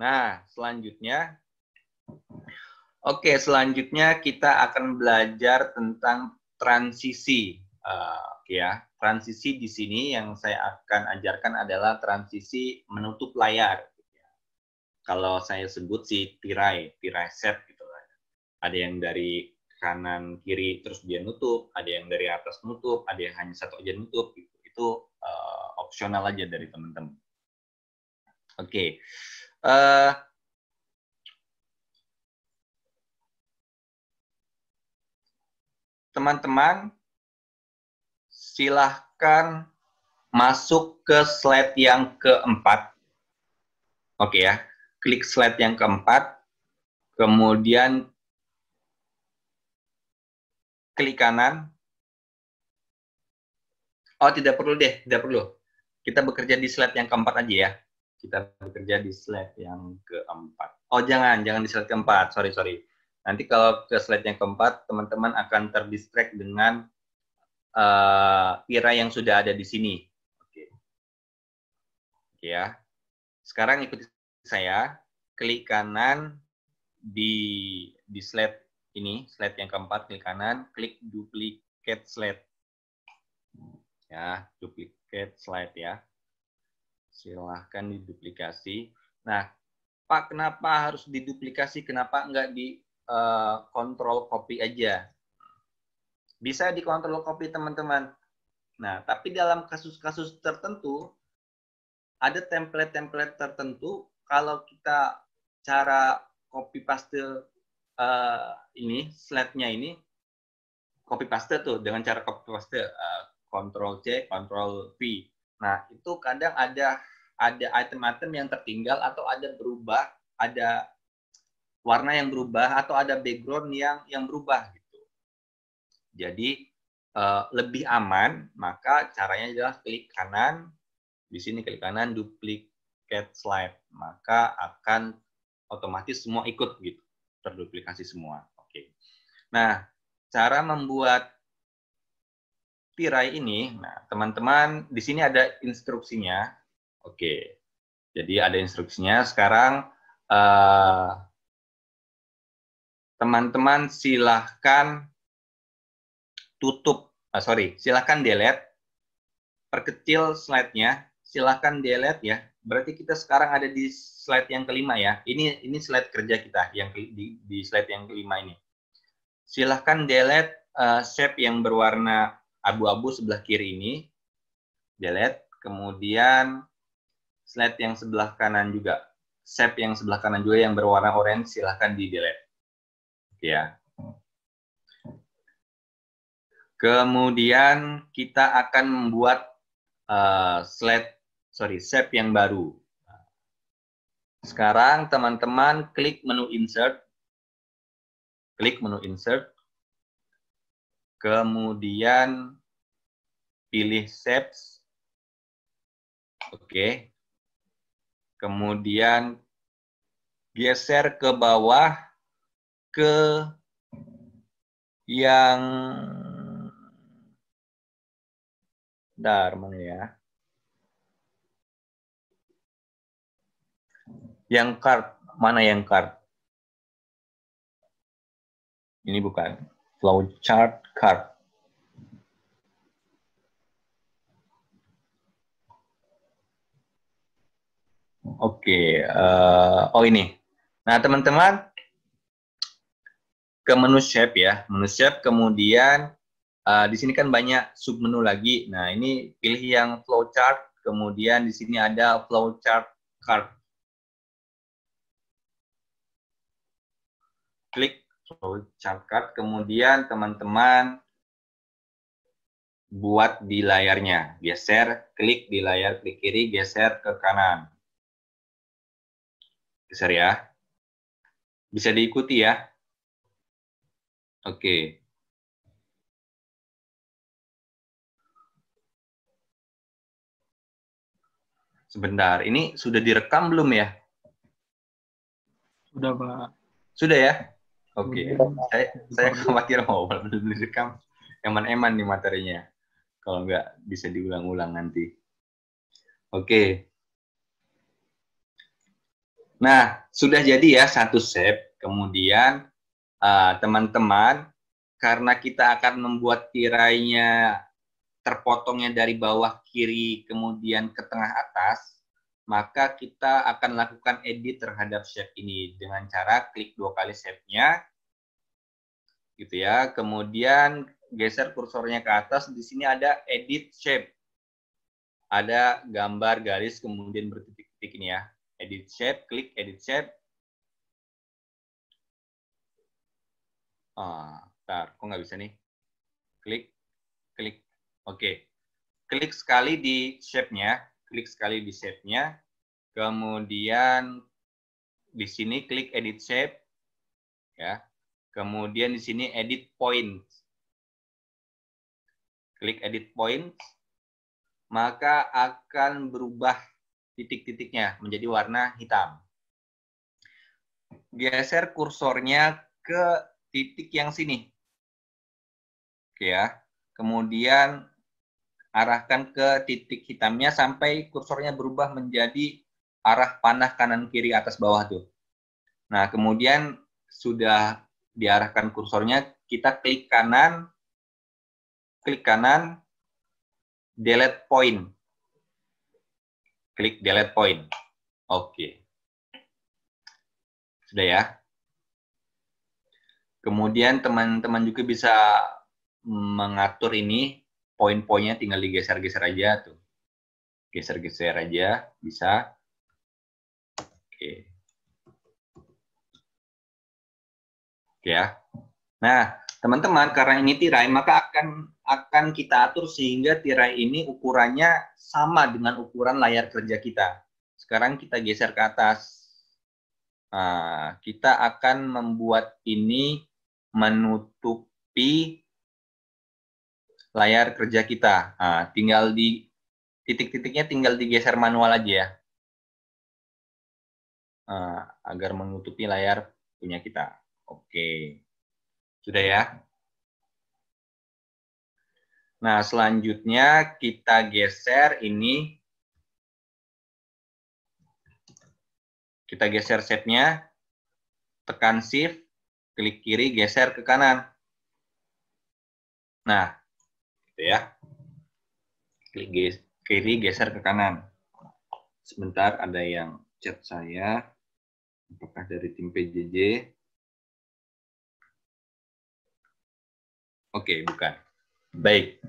Nah, selanjutnya Oke, selanjutnya kita akan belajar tentang transisi. Uh, ya, transisi di sini yang saya akan ajarkan adalah transisi menutup layar. Gitu ya. Kalau saya sebut si tirai, tirai set ada yang dari kanan kiri terus dia nutup, ada yang dari atas nutup, ada yang hanya satu aja nutup gitu. Itu uh, opsional aja dari teman-teman. Oke. Okay. Uh, eh, teman-teman silahkan masuk ke slide yang keempat. Oke ya, klik slide yang keempat, kemudian klik kanan. Oh, tidak perlu deh, tidak perlu. Kita bekerja di slide yang keempat aja ya. Kita bekerja di slide yang keempat. Oh, jangan, jangan di slide keempat. Sorry, sorry. Nanti kalau ke slide yang keempat, teman-teman akan terdistract dengan uh, Ira yang sudah ada di sini. Oke. Okay. Okay, ya. Sekarang ikuti saya. Klik kanan di di slide ini slide yang keempat klik kanan klik duplicate slide ya duplicate slide ya silahkan diduplikasi nah pak kenapa harus diduplikasi kenapa nggak di uh, copy aja bisa dikontrol copy teman-teman nah tapi dalam kasus-kasus tertentu ada template-template tertentu kalau kita cara copy paste uh, ini slide-nya ini copy paste tuh dengan cara copy paste uh, eh, control C, control V. Nah, itu kadang ada ada item-item yang tertinggal atau ada berubah, ada warna yang berubah atau ada background yang yang berubah gitu. Jadi uh, lebih aman, maka caranya adalah klik kanan. Di sini klik kanan duplicate slide, maka akan otomatis semua ikut gitu terduplikasi semua. Oke. Nah, cara membuat tirai ini, nah teman-teman di sini ada instruksinya. Oke. Jadi ada instruksinya. Sekarang eh, teman-teman uh, silahkan tutup, uh, sorry, silahkan delete, perkecil slide-nya, silahkan delete ya, berarti kita sekarang ada di slide yang kelima ya. Ini ini slide kerja kita yang di, di slide yang kelima ini. Silahkan delete uh, shape yang berwarna abu-abu sebelah kiri ini. Delete. Kemudian slide yang sebelah kanan juga. Shape yang sebelah kanan juga yang berwarna orange silahkan di delete. Ya. Kemudian kita akan membuat uh, slide sorry, shape yang baru. Sekarang teman-teman klik menu insert. Klik menu insert. Kemudian pilih shapes. Oke. Kemudian geser ke bawah ke yang Bentar, ya. Yang card, mana yang card? Ini bukan. Flowchart card. Oke, okay. uh, eh, oh ini. Nah, teman-teman, ke menu shape ya. Menu shape kemudian uh, di sini kan banyak submenu lagi. Nah, ini pilih yang flowchart, kemudian di sini ada flowchart card. klik shortcut, kemudian teman-teman buat di layarnya. Geser, klik di layar klik kiri, geser ke kanan. Geser ya. Bisa diikuti ya. Oke. Sebentar, ini sudah direkam belum ya? Sudah, Pak. Sudah ya? Oke, okay. Iya. saya saya khawatir mau belum direkam eman-eman nih materinya. Kalau nggak bisa diulang-ulang nanti. Oke. Okay. Nah, sudah jadi ya satu set. Kemudian eh, teman-teman uh, karena kita akan membuat tirainya terpotongnya dari bawah kiri kemudian ke tengah atas, maka kita akan lakukan edit terhadap shape ini dengan cara klik dua kali shape-nya, gitu ya. Kemudian geser kursornya ke atas, di sini ada edit shape. Ada gambar garis kemudian bertitik-titik ini ya. Edit shape, klik edit shape. Ah, bentar, kok nggak bisa nih? Klik, klik. Oke. Klik sekali di shape-nya, klik sekali di shape-nya. Kemudian di sini klik edit shape. Ya. Kemudian di sini edit point. Klik edit point. Maka akan berubah titik-titiknya menjadi warna hitam. Geser kursornya ke titik yang sini. Oke ya. Kemudian arahkan ke titik hitamnya sampai kursornya berubah menjadi arah panah kanan kiri atas bawah tuh. Nah, kemudian sudah diarahkan kursornya, kita klik kanan, klik kanan, delete point. Klik delete point. Oke. Okay. Sudah ya. Kemudian teman-teman juga bisa mengatur ini poin-poinnya tinggal digeser-geser aja tuh. Geser-geser aja bisa. Oke. Oke ya. Nah, teman-teman karena ini tirai maka akan akan kita atur sehingga tirai ini ukurannya sama dengan ukuran layar kerja kita. Sekarang kita geser ke atas. Nah, kita akan membuat ini menutupi layar kerja kita. Nah, tinggal di titik-titiknya tinggal digeser manual aja ya. Nah, agar menutupi layar punya kita. Oke. Sudah ya? Nah, selanjutnya kita geser ini. Kita geser setnya. Tekan shift, klik kiri, geser ke kanan. Nah, gitu ya. Kiri geser ke kanan. Sebentar ada yang chat saya. Apakah dari tim PJJ? Oke, bukan. Baik.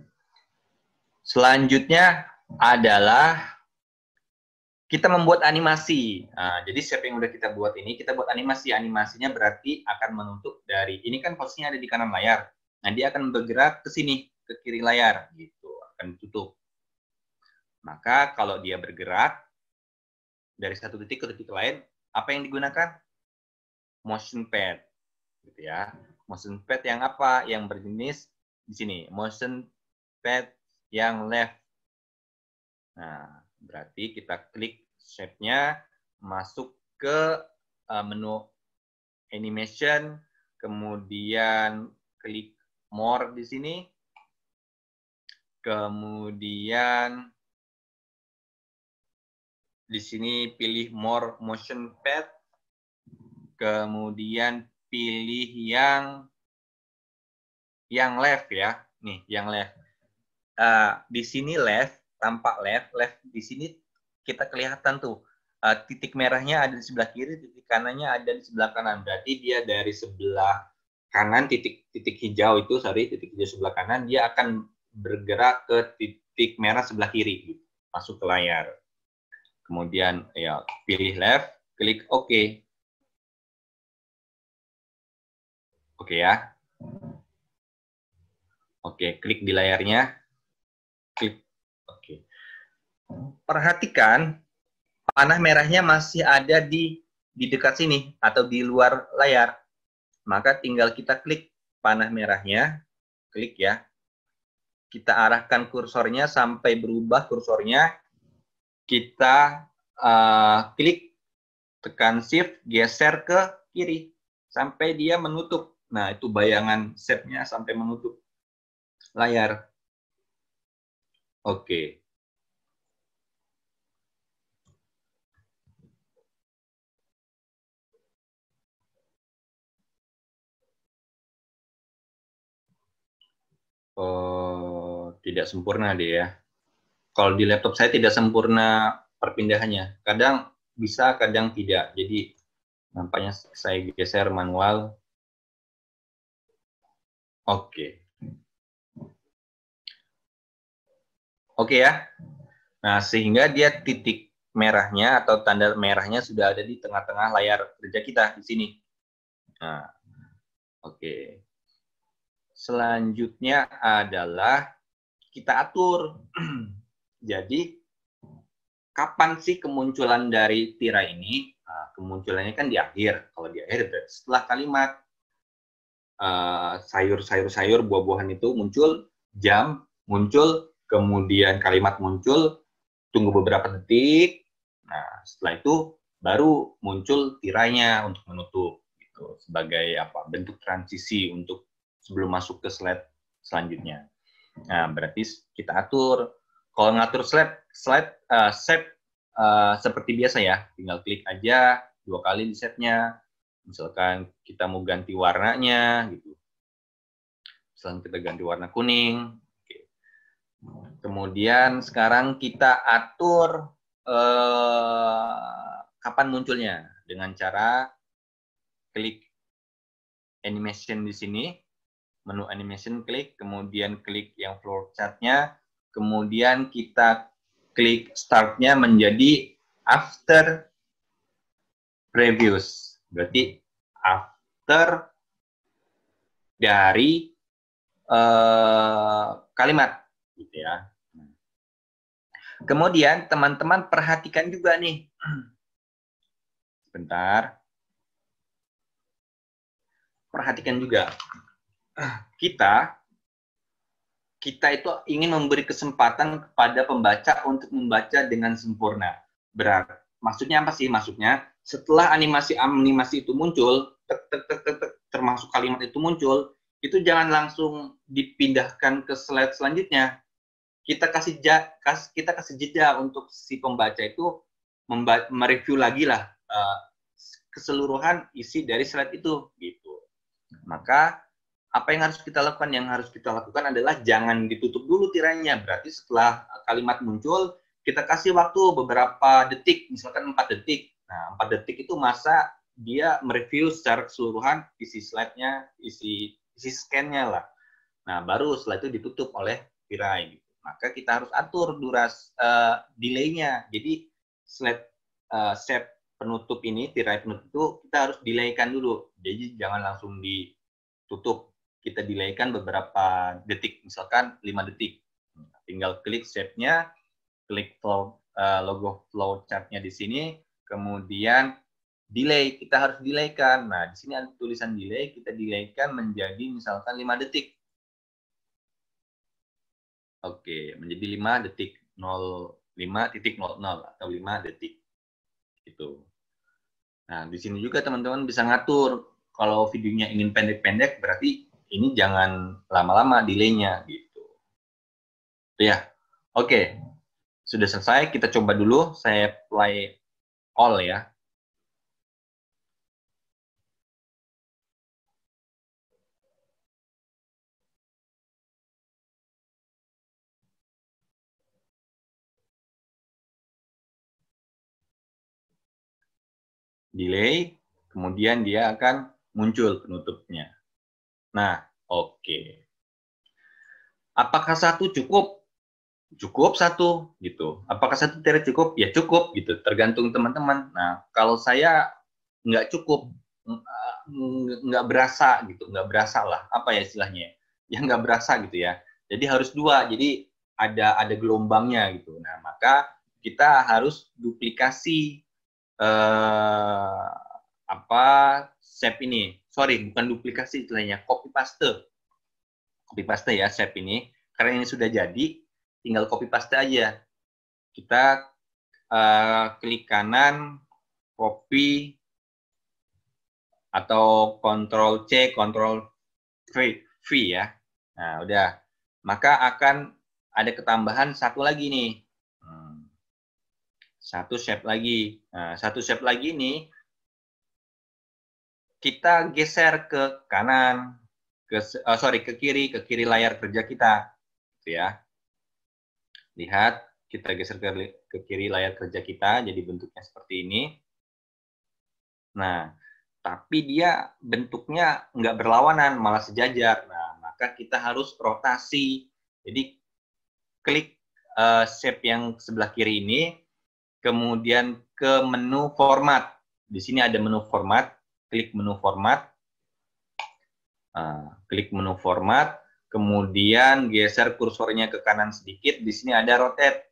Selanjutnya adalah kita membuat animasi. Nah, jadi siapa yang udah kita buat ini, kita buat animasi. Animasinya berarti akan menutup dari, ini kan posisinya ada di kanan layar. Nah, dia akan bergerak ke sini ke kiri layar gitu akan tutup maka kalau dia bergerak dari satu titik ke titik lain apa yang digunakan motion pad gitu ya motion pad yang apa yang berjenis di sini motion pad yang left nah berarti kita klik shape-nya masuk ke eh, menu animation kemudian klik more di sini Kemudian di sini pilih more motion pad. Kemudian pilih yang yang left ya. Nih, yang left. Uh, di sini left, tampak left. Left di sini kita kelihatan tuh. Uh, titik merahnya ada di sebelah kiri, titik kanannya ada di sebelah kanan. Berarti dia dari sebelah kanan, titik titik hijau itu, sorry, titik hijau sebelah kanan, dia akan bergerak ke titik merah sebelah kiri, gitu. masuk ke layar. Kemudian ya pilih left, klik OK. Oke ya. Oke, klik di layarnya. Klik. Oke. Perhatikan panah merahnya masih ada di di dekat sini atau di luar layar. Maka tinggal kita klik panah merahnya, klik ya kita arahkan kursornya sampai berubah kursornya, kita uh, klik, tekan shift, geser ke kiri sampai dia menutup. Nah, itu bayangan setnya sampai menutup layar. Oke. Okay. Oh tidak sempurna deh ya. Kalau di laptop saya tidak sempurna perpindahannya. Kadang bisa, kadang tidak. Jadi nampaknya saya geser manual. Oke. Oke ya. Nah, sehingga dia titik merahnya atau tanda merahnya sudah ada di tengah-tengah layar kerja kita di sini. Nah, oke. Selanjutnya adalah kita atur. Jadi kapan sih kemunculan dari tira ini? Ah, kemunculannya kan di akhir. Kalau di akhir setelah kalimat eh, sayur-sayur-sayur buah-buahan itu muncul, jam muncul, kemudian kalimat muncul, tunggu beberapa detik. Nah, setelah itu baru muncul tiranya untuk menutup gitu sebagai apa bentuk transisi untuk sebelum masuk ke slide selanjutnya. Nah, berarti kita atur. Kalau ngatur slide, slide uh, set uh, seperti biasa ya, tinggal klik aja dua kali di setnya. Misalkan kita mau ganti warnanya, gitu. Misalkan kita ganti warna kuning. Kemudian sekarang kita atur uh, kapan munculnya dengan cara klik animation di sini menu animation klik, kemudian klik yang floor flowchartnya, kemudian kita klik startnya menjadi after previous Berarti after dari uh, kalimat gitu ya. Kemudian teman-teman perhatikan juga nih. Sebentar. Perhatikan juga kita kita itu ingin memberi kesempatan kepada pembaca untuk membaca dengan sempurna. berarti Maksudnya apa sih? Maksudnya setelah animasi-animasi itu muncul, ter ter ter ter ter termasuk kalimat itu muncul, itu jangan langsung dipindahkan ke slide selanjutnya. Kita kasih ja, kas, kita kasih jeda untuk si pembaca itu mereview lagi lah uh, keseluruhan isi dari slide itu gitu. Maka apa yang harus kita lakukan? Yang harus kita lakukan adalah jangan ditutup dulu tirainya. Berarti setelah kalimat muncul, kita kasih waktu beberapa detik, misalkan 4 detik. Nah, 4 detik itu masa dia mereview secara keseluruhan isi slide-nya, isi isi scan-nya lah. Nah, baru setelah itu ditutup oleh tirai. Gitu. Maka kita harus atur duras uh, delay-nya. Jadi slide uh, set penutup ini, tirai penutup itu kita harus delay-kan dulu. Jadi jangan langsung ditutup kita delaykan beberapa detik, misalkan 5 detik. Tinggal klik shape-nya, klik flow, uh, logo flow chart-nya di sini, kemudian delay, kita harus delaykan. Nah, di sini ada tulisan delay, kita delaykan menjadi misalkan 5 detik. Oke, menjadi 5 detik 05.00 atau 5 detik. Gitu. Nah, di sini juga teman-teman bisa ngatur kalau videonya ingin pendek-pendek berarti ini jangan lama-lama delaynya gitu. Ya, oke. Sudah selesai, kita coba dulu. Saya play all ya. delay, kemudian dia akan muncul penutupnya. Nah, oke. Okay. Apakah satu cukup? Cukup satu gitu. Apakah satu tidak cukup? Ya cukup gitu. Tergantung teman-teman. Nah, kalau saya nggak cukup, mm, ah, nggak berasa gitu, nggak berasa lah. Apa ya istilahnya? Ya nggak berasa gitu ya. Jadi harus dua. Jadi ada ada gelombangnya gitu. Nah, maka kita harus duplikasi eh, apa shape ini. Sorry, bukan duplikasi istilahnya, copy paste. Copy paste ya shape ini. Karena ini sudah jadi, tinggal copy paste aja. Kita uh, klik kanan, copy, atau Ctrl C, Ctrl V, v ya. Nah, udah. Maka akan ada ketambahan satu lagi nih. Hmm. Satu shape lagi. Nah, satu shape lagi nih kita geser ke kanan, ke uh, sorry ke kiri, ke kiri layar kerja kita, gitu ya. Lihat, kita geser ke, ke kiri layar kerja kita, jadi bentuknya seperti ini. Nah, tapi dia bentuknya nggak berlawanan, malah sejajar. Nah, maka kita harus rotasi. Jadi klik uh, shape yang sebelah kiri ini, kemudian ke menu format. Di sini ada menu format, klik menu format, ah, klik menu format, kemudian geser kursornya ke kanan sedikit. Di sini ada rotate,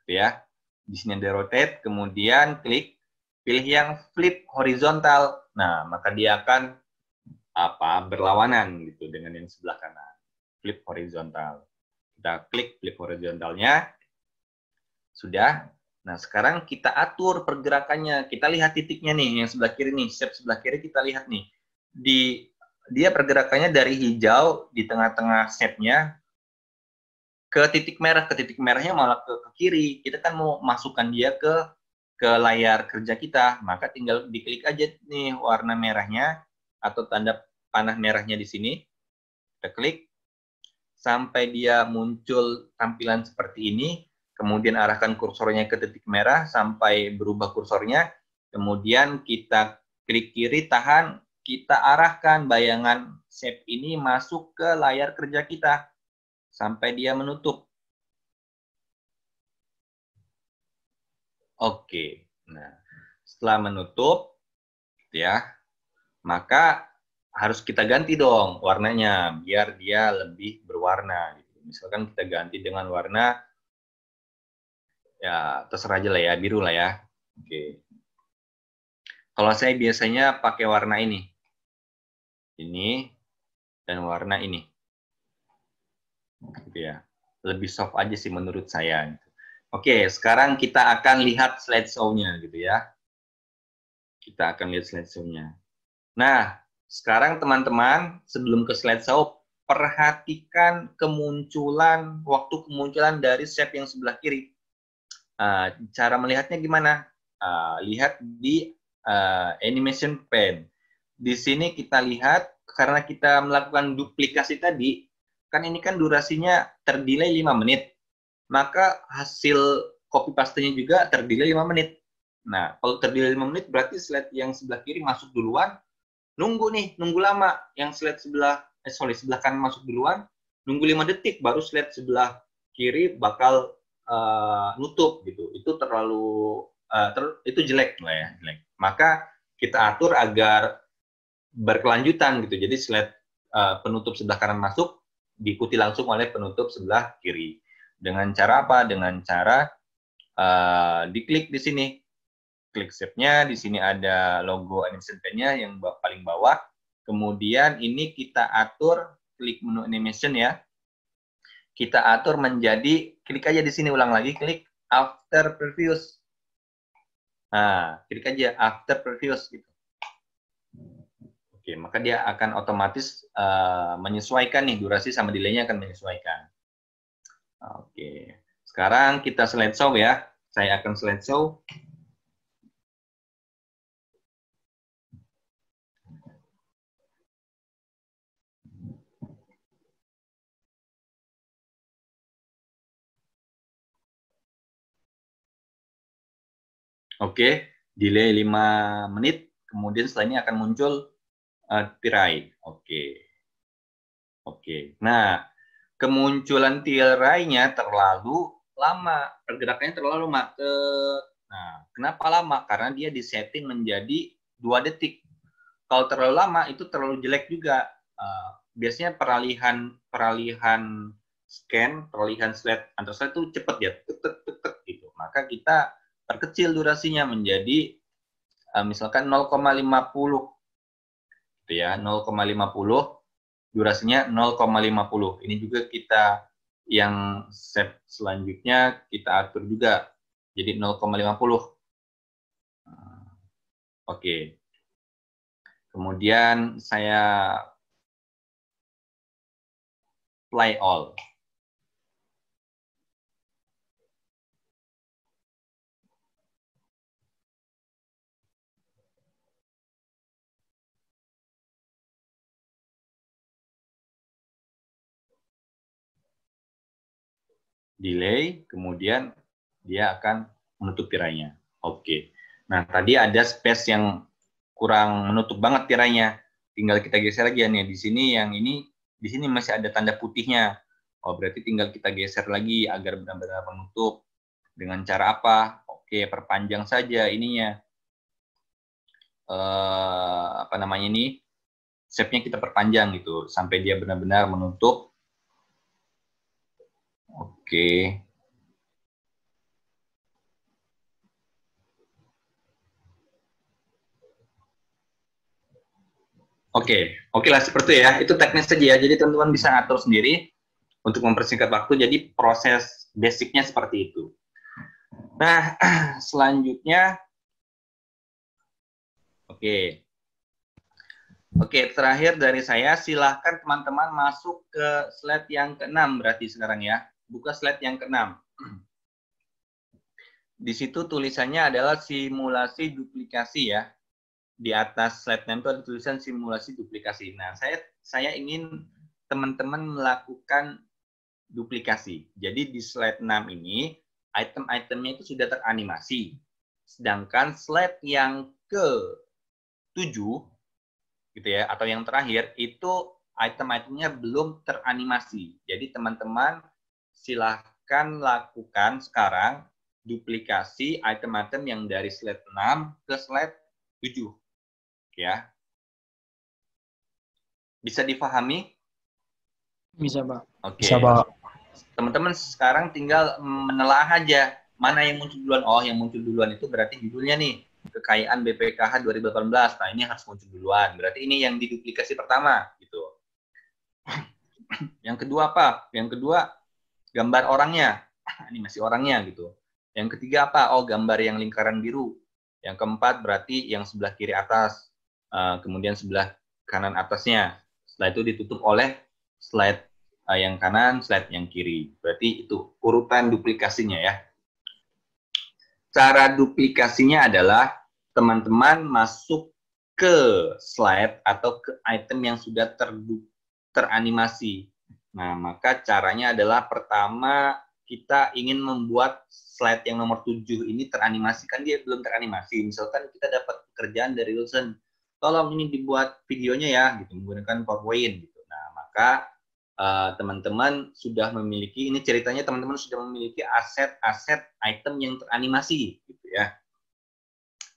gitu ya. Di sini ada rotate, kemudian klik pilih yang flip horizontal. Nah, maka dia akan apa berlawanan gitu dengan yang sebelah kanan. Flip horizontal. Kita klik flip horizontalnya. Sudah, Nah, sekarang kita atur pergerakannya. Kita lihat titiknya nih yang sebelah kiri nih, shape sebelah kiri kita lihat nih. Di dia pergerakannya dari hijau di tengah-tengah shape-nya ke titik merah, ke titik merahnya malah ke, ke kiri. Kita kan mau masukkan dia ke ke layar kerja kita, maka tinggal diklik aja nih warna merahnya atau tanda panah merahnya di sini. Kita klik sampai dia muncul tampilan seperti ini kemudian arahkan kursornya ke titik merah sampai berubah kursornya, kemudian kita klik kiri, tahan, kita arahkan bayangan shape ini masuk ke layar kerja kita sampai dia menutup. Oke, nah setelah menutup, ya, maka harus kita ganti dong warnanya biar dia lebih berwarna. Gitu. Misalkan kita ganti dengan warna ya terserah aja lah ya biru lah ya oke kalau saya biasanya pakai warna ini ini dan warna ini gitu ya lebih soft aja sih menurut saya gitu. oke sekarang kita akan lihat slide show nya gitu ya kita akan lihat slide show nya nah sekarang teman-teman sebelum ke slide show perhatikan kemunculan waktu kemunculan dari shape yang sebelah kiri Eh, cara melihatnya gimana? Uh, lihat di uh, animation pen. Di sini kita lihat karena kita melakukan duplikasi tadi, kan ini kan durasinya terdelay 5 menit. Maka hasil copy pastenya juga terdelay 5 menit. Nah, kalau terdelay 5 menit berarti slide yang sebelah kiri masuk duluan, nunggu nih, nunggu lama. Yang slide sebelah, eh sorry, sebelah kanan masuk duluan, nunggu 5 detik, baru slide sebelah kiri bakal uh, nutup gitu itu terlalu uh, ter, itu jelek lah ya jelek maka kita atur agar berkelanjutan gitu jadi slide uh, penutup sebelah kanan masuk diikuti langsung oleh penutup sebelah kiri dengan cara apa dengan cara uh, diklik di sini klik save nya di sini ada logo animation nya yang paling bawah kemudian ini kita atur klik menu animation ya kita atur menjadi klik aja di sini ulang lagi klik after previous nah klik aja after previous gitu oke maka dia akan otomatis uh, menyesuaikan nih durasi sama delaynya akan menyesuaikan oke sekarang kita show ya saya akan show Oke, delay 5 menit, kemudian setelah ini akan muncul uh, tirai. Oke. Oke. Nah, kemunculan tirainya terlalu lama, pergerakannya terlalu lama. Nah, kenapa lama? Karena dia disetting menjadi dua detik. Kalau terlalu lama itu terlalu jelek juga. Uh, biasanya peralihan peralihan scan, peralihan slide antar slide itu cepat ya, tek tek tek, tek gitu. Maka kita perkecil durasinya menjadi eh, misalkan 0,50 gitu ya 0,50 durasinya 0,50 ini juga kita yang set selanjutnya kita atur juga jadi 0,50 nah, oke okay. kemudian saya play all delay, kemudian dia akan menutup tirainya. Oke. Okay. Nah, tadi ada space yang kurang menutup banget tirainya. Tinggal kita geser lagi ya nih. Di sini yang ini, di sini masih ada tanda putihnya. Oh, berarti tinggal kita geser lagi agar benar-benar menutup. Dengan cara apa? Oke, perpanjang saja ininya. Eh, apa namanya ini? Shape-nya kita perpanjang gitu. Sampai dia benar-benar menutup Oke. Oke, oke lah seperti itu ya. Itu teknis saja ya. Jadi teman-teman bisa ngatur sendiri untuk mempersingkat waktu. Jadi proses basicnya seperti itu. Nah, selanjutnya, oke, oke terakhir dari saya silahkan teman-teman masuk ke slide yang keenam berarti sekarang ya buka slide yang keenam. Di situ tulisannya adalah simulasi duplikasi ya. Di atas slide name itu ada tulisan simulasi duplikasi. Nah, saya saya ingin teman-teman melakukan duplikasi. Jadi di slide 6 ini item-itemnya itu sudah teranimasi. Sedangkan slide yang ke 7 gitu ya atau yang terakhir itu item-itemnya belum teranimasi. Jadi teman-teman silahkan lakukan sekarang duplikasi item-item yang dari slide 6 ke slide 7. Ya. Bisa difahami Bisa, Pak. Bisa, Pak. Teman-teman sekarang tinggal menelaah aja mana yang muncul duluan. Oh, yang muncul duluan itu berarti judulnya nih kekayaan BPKH 2018. Nah, ini harus muncul duluan. Berarti ini yang diduplikasi pertama gitu. yang kedua apa? Yang kedua gambar orangnya animasi ah, orangnya gitu yang ketiga apa oh gambar yang lingkaran biru yang keempat berarti yang sebelah kiri atas eh, kemudian sebelah kanan atasnya setelah itu ditutup oleh slide eh, yang kanan slide yang kiri berarti itu urutan duplikasinya ya cara duplikasinya adalah teman-teman masuk ke slide atau ke item yang sudah ter teranimasi Nah, maka caranya adalah pertama kita ingin membuat slide yang nomor 7 ini Kan dia belum teranimasi. Misalkan kita dapat pekerjaan dari dosen, tolong ini dibuat videonya ya gitu menggunakan PowerPoint gitu. Nah, maka eh, teman-teman uh, sudah memiliki ini ceritanya teman-teman sudah memiliki aset-aset item yang teranimasi gitu ya.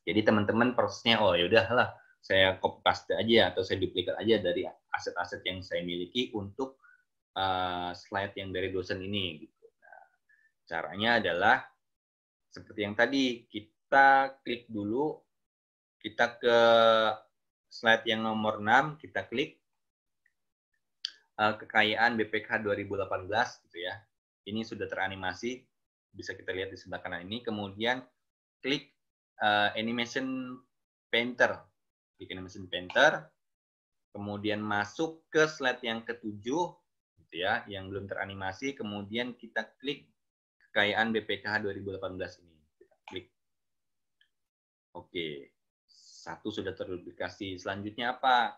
Jadi teman-teman prosesnya oh ya udahlah saya copy paste aja atau saya duplikat aja dari aset-aset yang saya miliki untuk Eh, slide yang dari dosen ini. Gitu. Nah, caranya adalah seperti yang tadi, kita klik dulu, kita ke slide yang nomor 6, kita klik eh, kekayaan BPK 2018 gitu ya. Ini sudah teranimasi, bisa kita lihat di sebelah kanan ini. Kemudian klik uh, animation painter, klik animation painter, kemudian masuk ke slide yang ketujuh, gitu ya, yang belum teranimasi, kemudian kita klik kekayaan BPKH 2018 ini. Kita klik. Oke, satu sudah terduplikasi. Selanjutnya apa?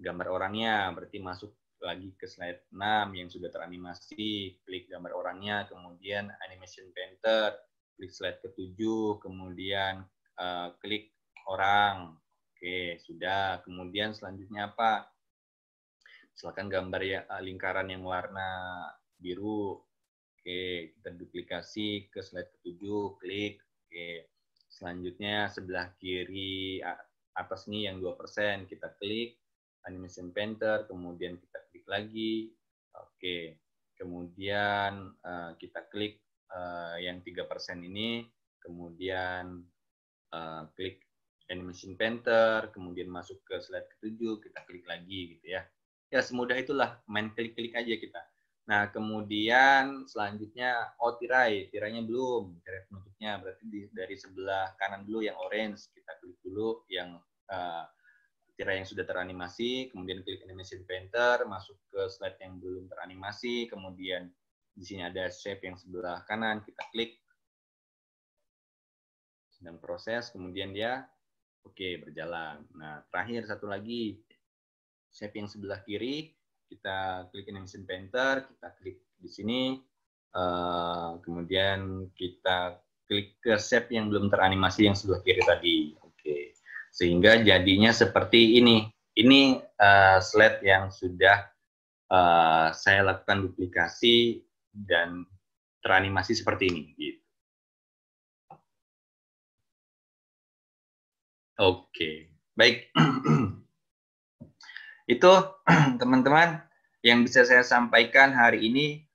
Gambar orangnya, berarti masuk lagi ke slide 6 yang sudah teranimasi, klik gambar orangnya, kemudian animation painter, klik slide ke-7, kemudian uh, klik orang. Oke, sudah. Kemudian selanjutnya apa? silakan gambar ya eh, lingkaran yang warna biru. Oke, kita duplikasi ke slide ketujuh, klik. Oke. Selanjutnya sebelah kiri atas nih yang dua persen kita klik animation painter, kemudian kita klik lagi. Oke. Kemudian eh, kita klik eh, yang tiga persen ini, kemudian klik animation painter, kemudian masuk ke slide ketujuh, kita klik lagi gitu ya ya semudah itulah main klik-klik aja kita. Nah, kemudian selanjutnya oh tirai, tirainya belum, tirai penutupnya berarti di, dari sebelah kanan dulu yang orange kita klik dulu yang uh, tirai yang sudah teranimasi, kemudian klik animation painter, masuk ke slide yang belum teranimasi, kemudian di sini ada shape yang sebelah kanan kita klik dan proses, kemudian dia oke okay, berjalan. Nah, terakhir satu lagi shape yang sebelah kiri, kita klik animation painter, kita klik di sini, uh, kemudian kita klik ke shape yang belum teranimasi yang sebelah kiri tadi. Oke, okay. sehingga jadinya seperti ini. Ini uh, slide yang sudah uh, saya lakukan duplikasi dan teranimasi seperti ini. Gitu. Oke, okay. baik. Itu teman-teman yang bisa saya sampaikan hari ini